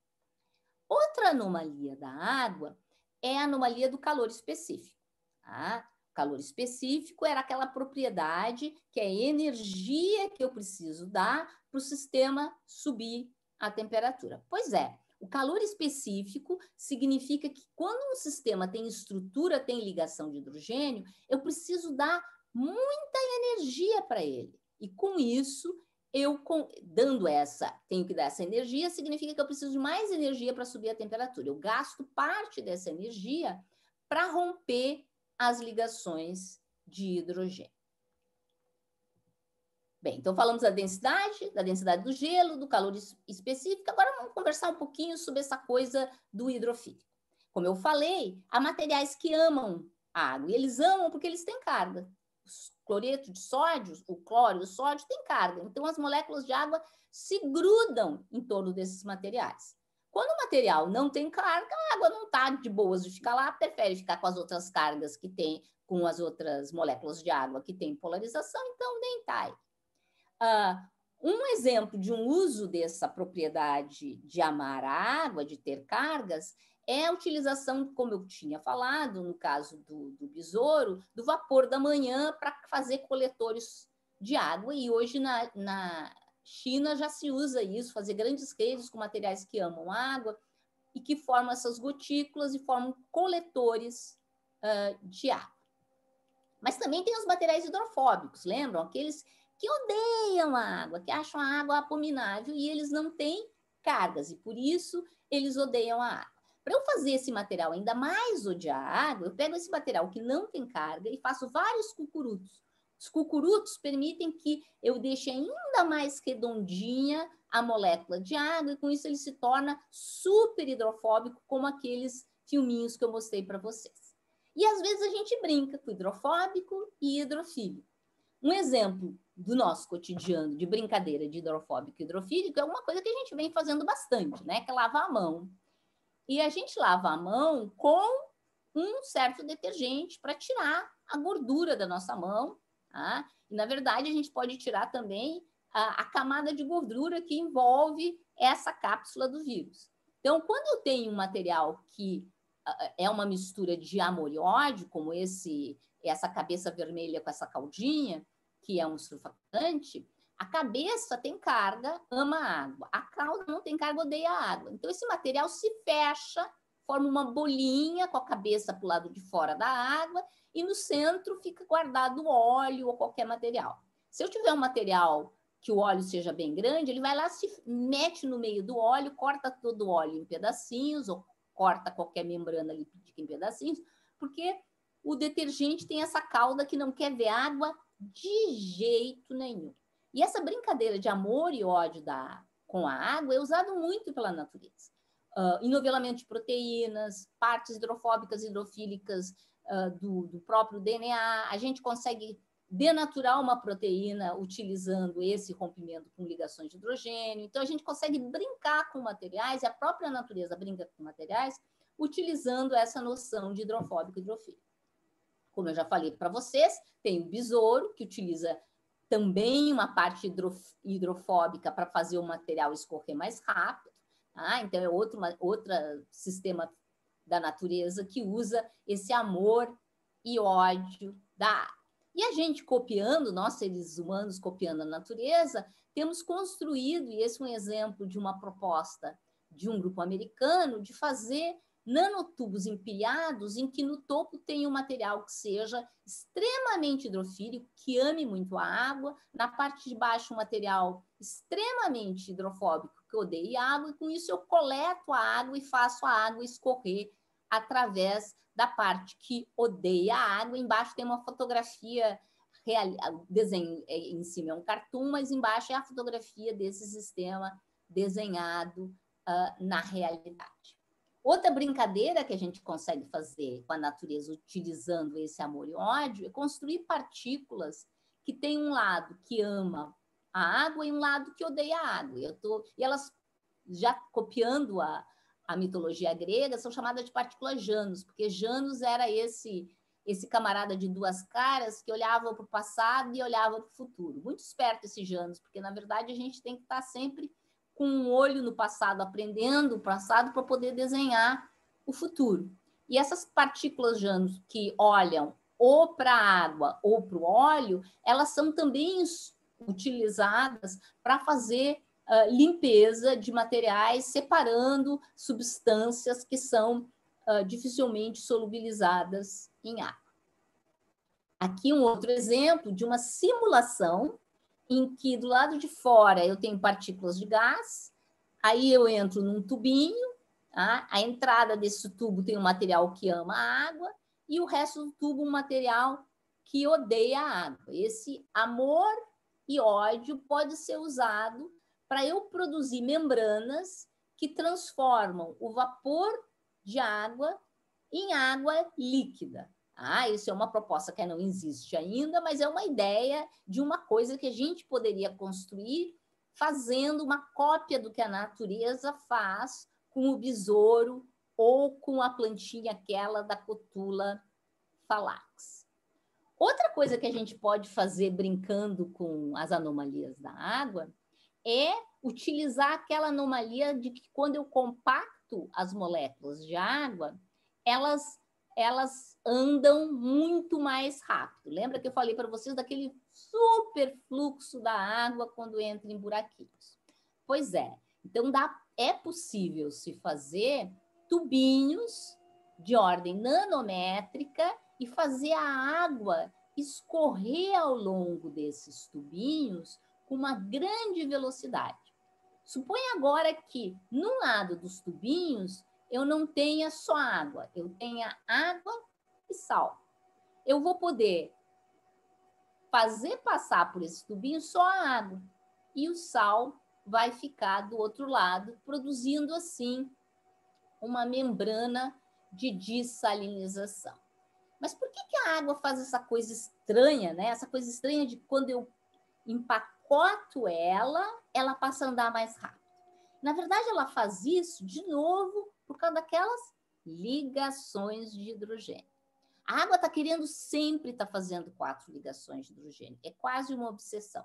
Outra anomalia da água é a anomalia do calor específico. Tá? calor específico era aquela propriedade que é energia que eu preciso dar para o sistema subir a temperatura. Pois é, o calor específico significa que quando um sistema tem estrutura, tem ligação de hidrogênio, eu preciso dar muita energia para ele. E com isso, eu dando essa, tenho que dar essa energia, significa que eu preciso de mais energia para subir a temperatura. Eu gasto parte dessa energia para romper as ligações de hidrogênio. Bem, então falamos da densidade, da densidade do gelo, do calor específico. Agora vamos conversar um pouquinho sobre essa coisa do hidrofílico. Como eu falei, há materiais que amam a água. E eles amam porque eles têm carga. O cloreto de sódio, o cloro o sódio têm carga. Então, as moléculas de água se grudam em torno desses materiais. Quando o material não tem carga, a água não está de boas de ficar lá, prefere ficar com as outras cargas que tem, com as outras moléculas de água que tem polarização, então nem está aí. Uh, um exemplo de um uso dessa propriedade de amar a água, de ter cargas, é a utilização, como eu tinha falado, no caso do, do besouro, do vapor da manhã para fazer coletores de água. E hoje, na, na China já se usa isso, fazer grandes redes com materiais que amam água e que formam essas gotículas e formam coletores uh, de água. Mas também tem os materiais hidrofóbicos, lembram? Aqueles que odeiam a água, que acham a água abominável e eles não têm cargas e por isso eles odeiam a água. Para eu fazer esse material ainda mais odiar a água, eu pego esse material que não tem carga e faço vários cucurutos os cucurutos permitem que eu deixe ainda mais redondinha a molécula de água e com isso ele se torna super hidrofóbico, como aqueles filminhos que eu mostrei para vocês. E às vezes a gente brinca com hidrofóbico e hidrofílico. Um exemplo do nosso cotidiano de brincadeira de hidrofóbico e hidrofílico é uma coisa que a gente vem fazendo bastante, né? Que é lavar a mão. E a gente lava a mão com um certo detergente para tirar a gordura da nossa mão e, na verdade, a gente pode tirar também a, a camada de gordura que envolve essa cápsula do vírus. Então, quando eu tenho um material que é uma mistura de amor e ódio, como esse, essa cabeça vermelha com essa caldinha, que é um surfactante, a cabeça tem carga, ama a água. A cauda não tem carga, odeia a água. Então, esse material se fecha forma uma bolinha com a cabeça para o lado de fora da água e no centro fica guardado óleo ou qualquer material. Se eu tiver um material que o óleo seja bem grande, ele vai lá, se mete no meio do óleo, corta todo o óleo em pedacinhos ou corta qualquer membrana lipídica em pedacinhos, porque o detergente tem essa cauda que não quer ver água de jeito nenhum. E essa brincadeira de amor e ódio da, com a água é usada muito pela natureza uh, enovelamento de proteínas, partes hidrofóbicas e hidrofílicas uh, do, do próprio DNA. A gente consegue denaturar uma proteína utilizando esse rompimento com ligações de hidrogênio. Então, a gente consegue brincar com materiais, e a própria natureza brinca com materiais, utilizando essa noção de hidrofóbico e hidrofílico. Como eu já falei para vocês, tem o besouro, que utiliza também uma parte hidrofóbica para fazer o material escorrer mais rápido, ah, então é outro outro sistema da natureza que usa esse amor e ódio da e a gente copiando, nós seres humanos copiando a natureza, temos construído, e esse é um exemplo de uma proposta de um grupo americano, de fazer nanotubos empilhados em que no topo tem um material que seja extremamente hidrofílico, que ame muito a água, na parte de baixo um material extremamente hidrofóbico, que odeia água, e com isso eu coleto a água e faço a água escorrer através da parte que odeia a água. Embaixo tem uma fotografia real, ah, desenho é, em cima é um cartoon, mas embaixo é a fotografia desse sistema desenhado uh, na realidade. Outra brincadeira que a gente consegue fazer com a natureza utilizando esse amor e ódio é construir partículas que têm um lado que ama a água e um lado que odeia a água. Eu tô, e elas, já copiando a, a mitologia grega, são chamadas de partículas Janus, porque Janus era esse esse camarada de duas caras que olhava para o passado e olhava para o futuro. Muito esperto esse Janus, porque na verdade a gente tem que estar tá sempre com um olho no passado, aprendendo o passado para poder desenhar o futuro. E essas partículas Janus que olham ou para a água ou para o óleo, elas são também utilizadas para fazer uh, limpeza de materiais, separando substâncias que são uh, dificilmente solubilizadas em água. Aqui um outro exemplo de uma simulação em que do lado de fora eu tenho partículas de gás, aí eu entro num tubinho, tá? a entrada desse tubo tem um material que ama a água e o resto do tubo um material que odeia a água. Esse amor e ódio pode ser usado para eu produzir membranas que transformam o vapor de água em água líquida. Ah, isso é uma proposta que não existe ainda, mas é uma ideia de uma coisa que a gente poderia construir fazendo uma cópia do que a natureza faz com o besouro ou com a plantinha aquela da cotula falax. Outra coisa que a gente pode fazer brincando com as anomalias da água é utilizar aquela anomalia de que quando eu compacto as moléculas de água, elas elas andam muito mais rápido. Lembra que eu falei para vocês daquele super fluxo da água quando entra em buraquinhos? Pois é. Então dá, é possível se fazer tubinhos de ordem nanométrica e fazer a água escorrer ao longo desses tubinhos com uma grande velocidade. Suponha agora que, no lado dos tubinhos, eu não tenha só água, eu tenha água e sal. Eu vou poder fazer passar por esse tubinho só a água e o sal vai ficar do outro lado, produzindo assim uma membrana de dessalinização. Mas por que, que a água faz essa coisa estranha, né? Essa coisa estranha de quando eu empacoto ela, ela passa a andar mais rápido. Na verdade, ela faz isso de novo por causa daquelas ligações de hidrogênio. A água está querendo sempre estar tá fazendo quatro ligações de hidrogênio, é quase uma obsessão.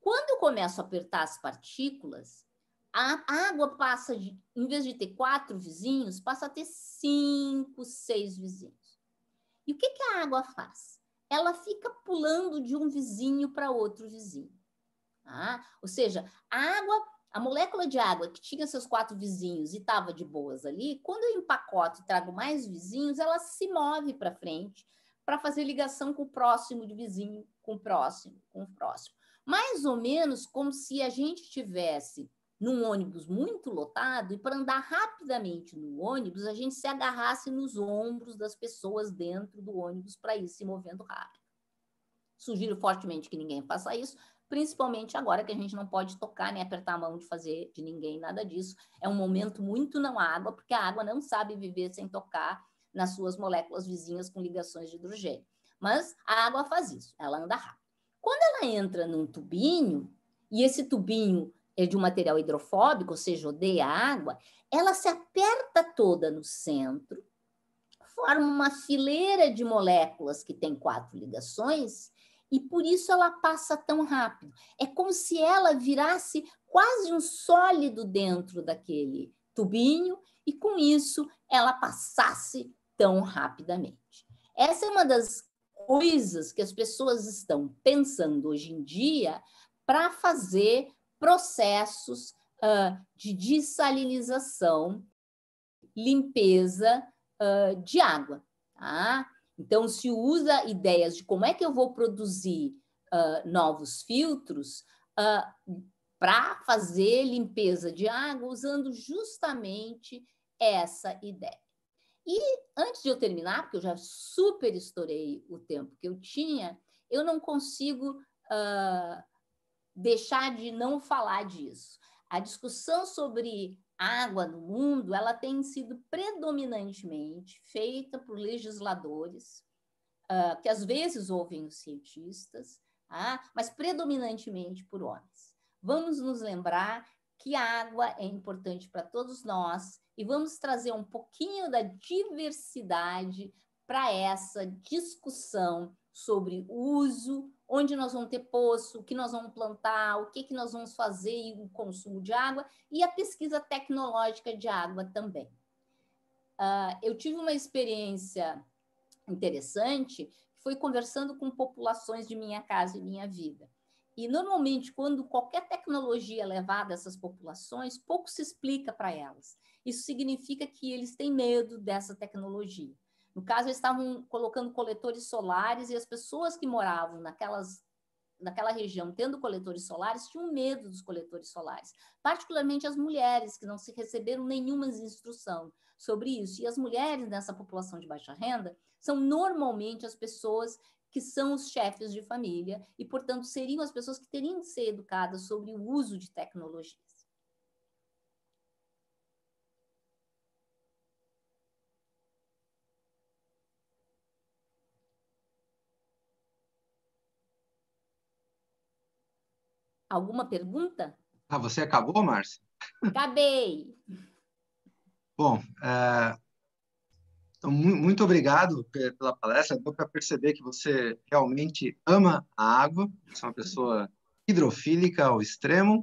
Quando eu começo a apertar as partículas, a água passa de, em vez de ter quatro vizinhos, passa a ter cinco, seis vizinhos. E o que, que a água faz? Ela fica pulando de um vizinho para outro vizinho. Tá? Ou seja, a água, a molécula de água que tinha seus quatro vizinhos e estava de boas ali, quando eu empacoto e trago mais vizinhos, ela se move para frente para fazer ligação com o próximo de vizinho, com o próximo, com o próximo. Mais ou menos como se a gente tivesse num ônibus muito lotado e para andar rapidamente no ônibus, a gente se agarrasse nos ombros das pessoas dentro do ônibus para ir se movendo rápido. Sugiro fortemente que ninguém faça isso, principalmente agora que a gente não pode tocar nem apertar a mão de fazer de ninguém, nada disso. É um momento muito não água, porque a água não sabe viver sem tocar nas suas moléculas vizinhas com ligações de hidrogênio. Mas a água faz isso, ela anda rápido. Quando ela entra num tubinho, e esse tubinho é de um material hidrofóbico, ou seja, odeia água, ela se aperta toda no centro, forma uma fileira de moléculas que tem quatro ligações, e por isso ela passa tão rápido. É como se ela virasse quase um sólido dentro daquele tubinho, e com isso ela passasse tão rapidamente. Essa é uma das coisas que as pessoas estão pensando hoje em dia para fazer processos uh, de dessalinização, limpeza uh, de água. Tá? Então, se usa ideias de como é que eu vou produzir uh, novos filtros para fazer limpeza de água, usando justamente essa ideia. E antes de eu terminar, porque eu já super estourei o tempo que eu tinha, eu não consigo uh, deixar de não falar disso. A discussão sobre água no mundo, ela tem sido predominantemente feita por legisladores, uh, que às vezes ouvem os cientistas, ah, mas predominantemente por homens. Vamos nos lembrar que a água é importante para todos nós e vamos trazer um pouquinho da diversidade para essa discussão sobre uso, onde nós vamos ter poço, o que nós vamos plantar, o que, que nós vamos fazer e o consumo de água, e a pesquisa tecnológica de água também. Uh, eu tive uma experiência interessante, que foi conversando com populações de minha casa e minha vida. E normalmente, quando qualquer tecnologia é levada a essas populações, pouco se explica para elas. Isso significa que eles têm medo dessa tecnologia. No caso, eles estavam colocando coletores solares e as pessoas que moravam naquelas naquela região tendo coletores solares tinham medo dos coletores solares, particularmente as mulheres que não se receberam nenhuma instrução sobre isso. E as mulheres nessa população de baixa renda são normalmente as pessoas que são os chefes de família e, portanto, seriam as pessoas que teriam que ser educadas sobre o uso de tecnologia Alguma pergunta? Ah, você acabou, Márcia? Acabei. Bom, é... então, muito obrigado pela palestra. Deu para perceber que você realmente ama a água. Você é uma pessoa hidrofílica ao extremo.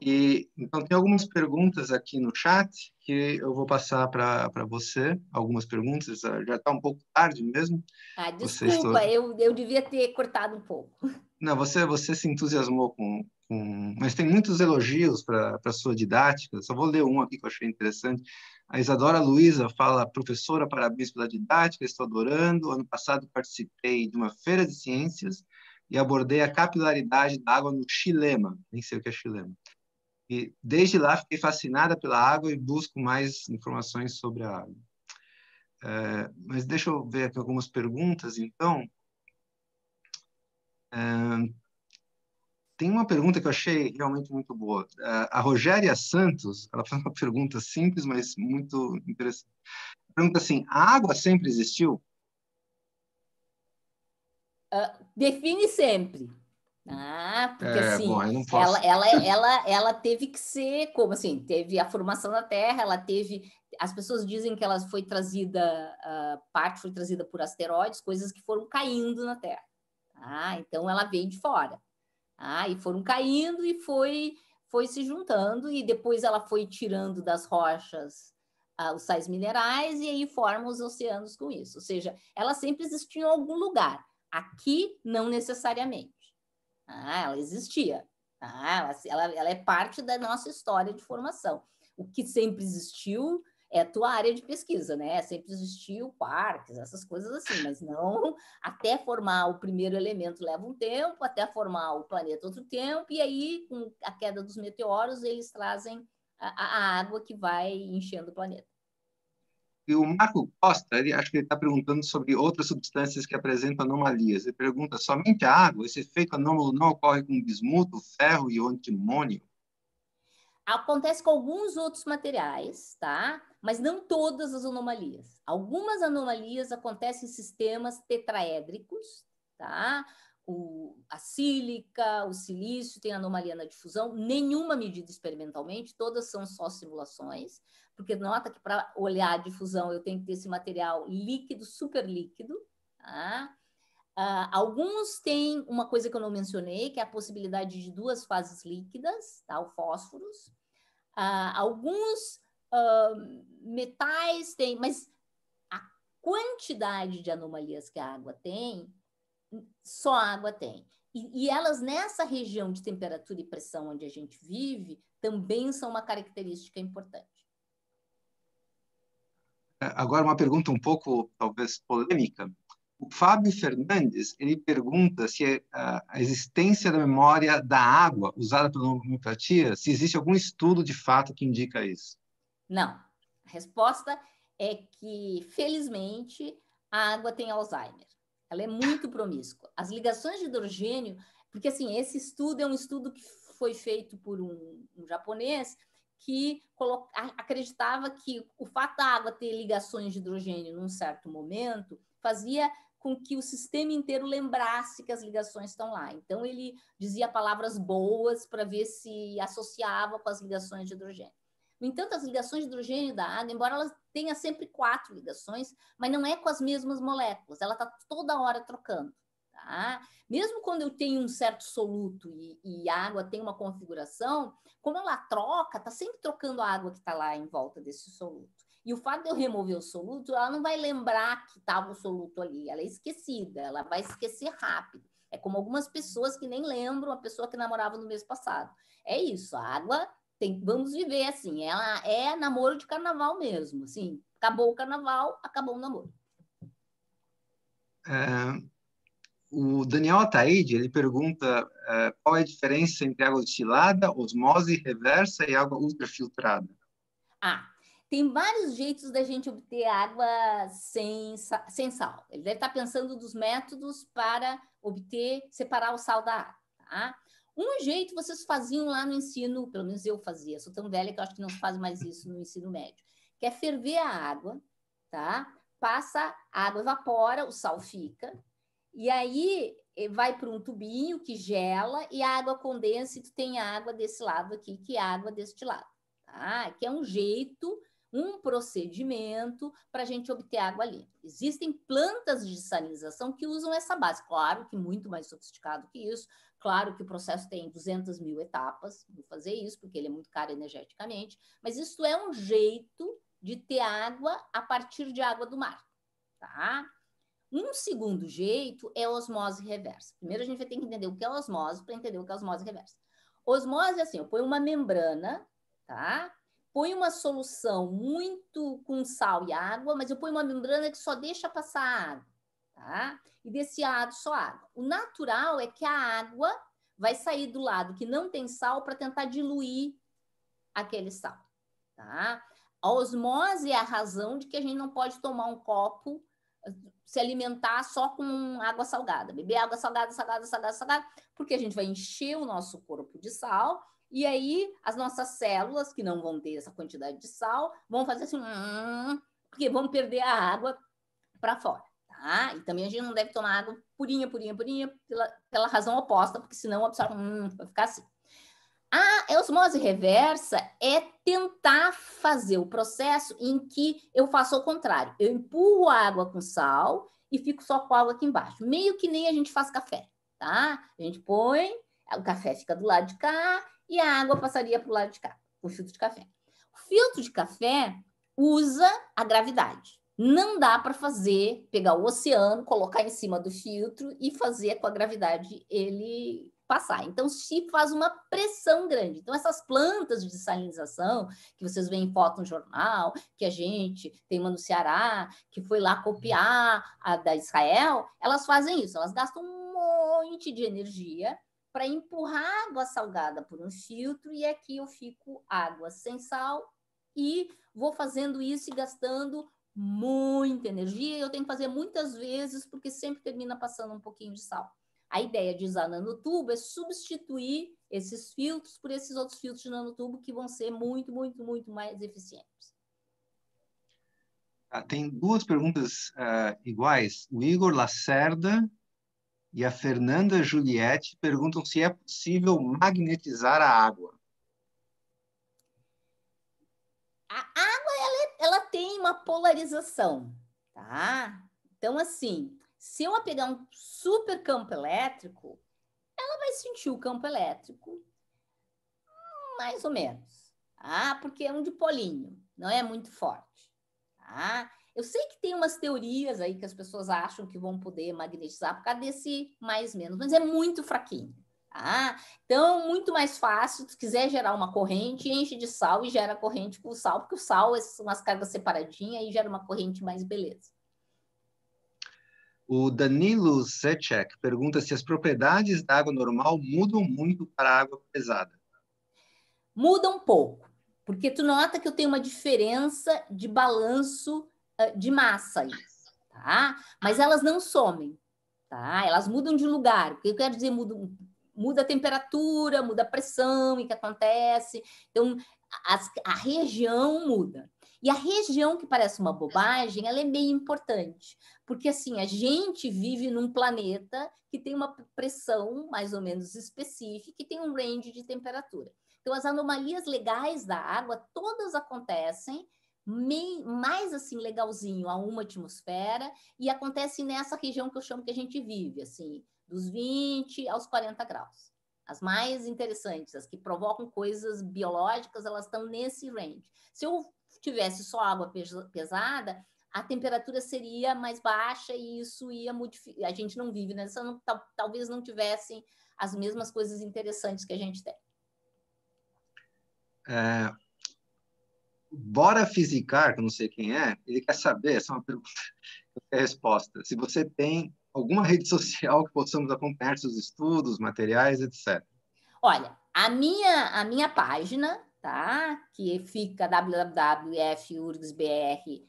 E então tem algumas perguntas aqui no chat que eu vou passar para você. Algumas perguntas já está um pouco tarde mesmo. Ah, desculpa, estou... eu, eu devia ter cortado um pouco. Não, você, você se entusiasmou com, com... Mas tem muitos elogios para a sua didática. Só vou ler um aqui que eu achei interessante. A Isadora Luiza fala, professora, parabéns pela didática, estou adorando. Ano passado participei de uma feira de ciências e abordei a capilaridade da água no Chilema. Nem sei o que é Chilema. E desde lá fiquei fascinada pela água e busco mais informações sobre a água. É, mas deixa eu ver aqui algumas perguntas, então tem uma pergunta que eu achei realmente muito boa. Uh, a Rogéria Santos, ela faz uma pergunta simples, mas muito interessante. Pergunta assim: a água sempre existiu? Uh, define sempre. Ah, porque é, assim, bom, ela, ela, ela, ela teve que ser, como assim, teve a formação da Terra, ela teve, as pessoas dizem que ela foi trazida, ah, parte foi trazida por asteroides, coisas que foram caindo na Terra. Ah, então ela veio de fora. Ah, e foram caindo e foi foi se juntando e depois ela foi tirando das rochas ah, os sais minerais e aí forma os oceanos com isso. Ou seja, ela sempre existiu em algum lugar. Aqui não necessariamente. Ah, ela existia. Ah, ela, ela, ela é parte da nossa história de formação. O que sempre existiu é tua área de pesquisa, né? É sempre existiu parques, essas coisas assim, mas não até formar o primeiro elemento leva um tempo, até formar o planeta outro tempo, e aí com a queda dos meteoros eles trazem a, a água que vai enchendo o planeta. E o Marco Costa, ele, acho que ele está perguntando sobre outras substâncias que apresentam anomalias. Ele pergunta, somente a água, esse efeito anômalo não ocorre com bismuto, ferro e antimônio? Acontece com alguns outros materiais, tá? mas não todas as anomalias. Algumas anomalias acontecem em sistemas tetraédricos, tá? O, a sílica, o silício tem anomalia na difusão, nenhuma medida experimentalmente, todas são só simulações, porque nota que para olhar a difusão eu tenho que ter esse material líquido, super líquido. Tá? Ah, alguns têm uma coisa que eu não mencionei, que é a possibilidade de duas fases líquidas, tá? o fósforos. Ah? alguns metais, tem, mas a quantidade de anomalias que a água tem, só a água tem. E, e elas, nessa região de temperatura e pressão onde a gente vive, também são uma característica importante. É, agora, uma pergunta um pouco, talvez, polêmica. O Fábio Fernandes, ele pergunta se é, a existência da memória da água usada pela homeopatia, se existe algum estudo de fato que indica isso. Não. A resposta é que, felizmente, a água tem Alzheimer. Ela é muito promíscua. As ligações de hidrogênio, porque assim, esse estudo é um estudo que foi feito por um, um japonês que coloca, acreditava que o fato da água ter ligações de hidrogênio num certo momento fazia com que o sistema inteiro lembrasse que as ligações estão lá. Então ele dizia palavras boas para ver se associava com as ligações de hidrogênio. No entanto, as ligações de hidrogênio da água, embora elas tenha sempre quatro ligações, mas não é com as mesmas moléculas, ela está toda hora trocando. Tá? Mesmo quando eu tenho um certo soluto e, e a água tem uma configuração, como ela troca, está sempre trocando a água que está lá em volta desse soluto. E o fato de eu remover o soluto, ela não vai lembrar que estava o soluto ali, ela é esquecida, ela vai esquecer rápido. É como algumas pessoas que nem lembram a pessoa que namorava no mês passado. É isso, a água tem, vamos viver assim. Ela é, é namoro de carnaval mesmo. Assim, acabou o carnaval, acabou o namoro. É, o Daniel Ataide, ele pergunta é, qual é a diferença entre água destilada, osmose reversa e água ultrafiltrada. Ah, tem vários jeitos da gente obter água sem, sem sal. Ele deve estar pensando dos métodos para obter, separar o sal da água. Tá? Um jeito vocês faziam lá no ensino, pelo menos eu fazia, sou tão velha que eu acho que não se faz mais isso no ensino médio, que é ferver a água, tá? Passa, a água evapora, o sal fica, e aí vai para um tubinho que gela e a água condensa e tu tem água desse lado aqui, que é água deste lado, tá? Que é um jeito um procedimento para a gente obter água limpa. Existem plantas de salinização que usam essa base, claro que muito mais sofisticado que isso, claro que o processo tem 200 mil etapas, vou fazer isso porque ele é muito caro energeticamente, mas isso é um jeito de ter água a partir de água do mar, tá? Um segundo jeito é osmose reversa. Primeiro a gente vai ter que entender o que é osmose para entender o que é osmose reversa. Osmose é assim, eu ponho uma membrana, tá? ponho uma solução muito com sal e água, mas eu ponho uma membrana que só deixa passar água, tá? E desse lado só água. O natural é que a água vai sair do lado que não tem sal para tentar diluir aquele sal, tá? A osmose é a razão de que a gente não pode tomar um copo, se alimentar só com água salgada, beber água salgada, salgada, salgada, salgada, porque a gente vai encher o nosso corpo de sal e aí, as nossas células, que não vão ter essa quantidade de sal, vão fazer assim, hum", porque vão perder a água para fora. Tá? E também a gente não deve tomar água purinha, purinha, purinha, pela, pela razão oposta, porque senão absorve, hum, vai ficar assim. A osmose reversa é tentar fazer o processo em que eu faço o contrário. Eu empurro a água com sal e fico só com a água aqui embaixo. Meio que nem a gente faz café, tá? A gente põe o café fica do lado de cá e a água passaria para o lado de cá, o filtro de café. O filtro de café usa a gravidade. Não dá para fazer, pegar o oceano, colocar em cima do filtro e fazer com a gravidade ele passar. Então, se faz uma pressão grande. Então, essas plantas de salinização, que vocês veem em foto no jornal, que a gente tem uma no Ceará, que foi lá copiar a da Israel, elas fazem isso, elas gastam um monte de energia para empurrar água salgada por um filtro e aqui eu fico água sem sal e vou fazendo isso e gastando muita energia. Eu tenho que fazer muitas vezes porque sempre termina passando um pouquinho de sal. A ideia de usar nanotubo é substituir esses filtros por esses outros filtros de nanotubo que vão ser muito, muito, muito mais eficientes. Ah, tem duas perguntas uh, iguais. O Igor Lacerda e a Fernanda Juliette perguntam se é possível magnetizar a água. A água ela, ela tem uma polarização, tá? Então, assim, se eu pegar um super campo elétrico, ela vai sentir o campo elétrico mais ou menos, tá? Porque é um dipolinho, não é muito forte, tá? Eu sei que tem umas teorias aí que as pessoas acham que vão poder magnetizar por causa desse mais menos, mas é muito fraquinho. Ah, Então, muito mais fácil, se quiser gerar uma corrente, enche de sal e gera corrente com sal, porque o sal é umas cargas separadinhas e gera uma corrente mais beleza. O Danilo Secek pergunta se as propriedades da água normal mudam muito para a água pesada. Muda um pouco, porque tu nota que eu tenho uma diferença de balanço ah, de massa aí, tá? Mas elas não somem, tá? Elas mudam de lugar. O que eu quero dizer muda, muda a temperatura, muda a pressão e que acontece. Então, as, a região muda. E a região que parece uma bobagem, ela é meio importante, porque assim, a gente vive num planeta que tem uma pressão mais ou menos específica e tem um range de temperatura. Então, as anomalias legais da água todas acontecem mais assim legalzinho a uma atmosfera e acontece nessa região que eu chamo que a gente vive, assim, dos 20 aos 40 graus. As mais interessantes, as que provocam coisas biológicas, elas estão nesse range. Se eu tivesse só água pesada, a temperatura seria mais baixa e isso ia modificar. A gente não vive nessa, não, tal, talvez não tivessem as mesmas coisas interessantes que a gente tem. É, Bora Fisicar, que eu não sei quem é, ele quer saber, essa é uma pergunta que resposta. Se você tem alguma rede social que possamos acompanhar seus estudos, materiais, etc. Olha, a minha, a minha página, tá? Que fica www.furgsbr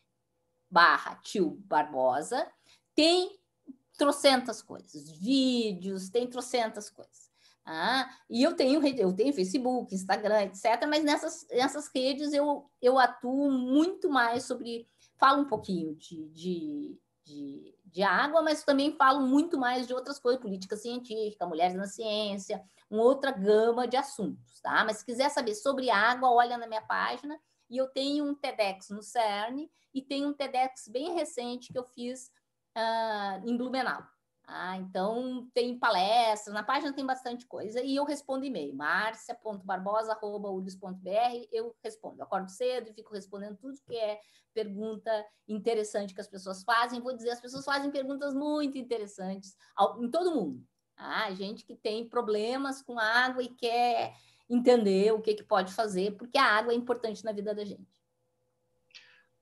barra tio Barbosa, tem trocentas coisas, vídeos, tem trocentas coisas. Ah, e eu tenho, eu tenho Facebook, Instagram, etc., mas nessas, nessas redes eu, eu atuo muito mais sobre. Falo um pouquinho de, de, de, de água, mas também falo muito mais de outras coisas, política científica, mulheres na ciência, uma outra gama de assuntos, tá? Mas se quiser saber sobre água, olha na minha página. E eu tenho um TEDx no CERN e tenho um TEDx bem recente que eu fiz uh, em Blumenau. Ah, então tem palestras, na página tem bastante coisa, e eu respondo e-mail, marcia.barbosa.ulis.br, eu respondo. acordo cedo e fico respondendo tudo que é pergunta interessante que as pessoas fazem. Vou dizer, as pessoas fazem perguntas muito interessantes ao, em todo mundo. Ah, gente que tem problemas com água e quer entender o que, que pode fazer, porque a água é importante na vida da gente.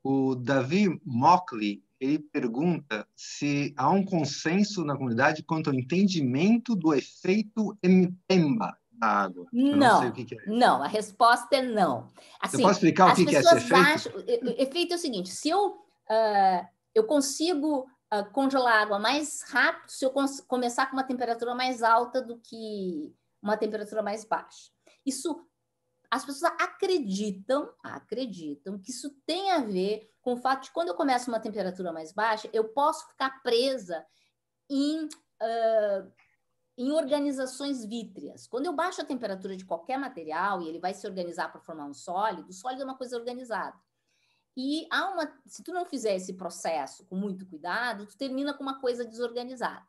O Davi Mockley ele pergunta se há um consenso na comunidade quanto ao entendimento do efeito Mpemba da água. Eu não, não, que que é não, a resposta é não. Assim, Você pode explicar o que, que, é esse efeito? Acham, efeito é o seguinte, se eu, uh, eu consigo uh, congelar água mais rápido se eu começar com uma temperatura mais alta do que uma temperatura mais baixa. Isso as pessoas acreditam, acreditam que isso tem a ver com o fato de quando eu começo uma temperatura mais baixa, eu posso ficar presa em, uh, em organizações vítreas. Quando eu baixo a temperatura de qualquer material e ele vai se organizar para formar um sólido, o sólido é uma coisa organizada. E há uma, se tu não fizer esse processo com muito cuidado, tu termina com uma coisa desorganizada.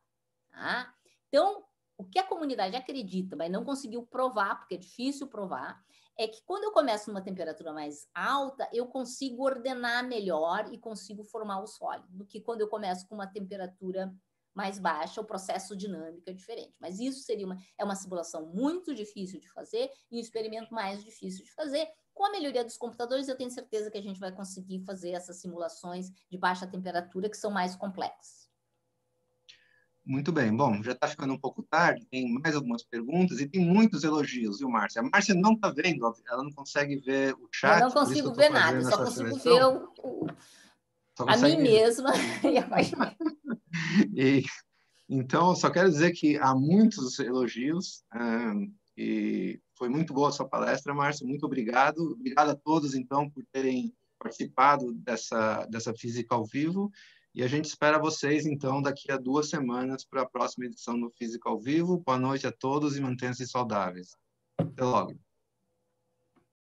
Tá? Então, o que a comunidade acredita, mas não conseguiu provar, porque é difícil provar, é que quando eu começo numa temperatura mais alta, eu consigo ordenar melhor e consigo formar o sólido do que quando eu começo com uma temperatura mais baixa, o processo dinâmico é diferente. Mas isso seria uma, é uma simulação muito difícil de fazer e um experimento mais difícil de fazer. Com a melhoria dos computadores, eu tenho certeza que a gente vai conseguir fazer essas simulações de baixa temperatura que são mais complexas. Muito bem. Bom, já está ficando um pouco tarde, tem mais algumas perguntas e tem muitos elogios, viu, Márcia? A Márcia não está vendo, ela não consegue ver o chat. Eu não consigo ver nada, só consigo seleção. ver o, a mim mesma e a página. então, só quero dizer que há muitos elogios um, e foi muito boa a sua palestra, Márcia. Muito obrigado. Obrigado a todos, então, por terem participado dessa, dessa física ao vivo. E a gente espera vocês, então, daqui a duas semanas para a próxima edição do Físico ao Vivo. Boa noite a todos e mantenham-se saudáveis. Até logo.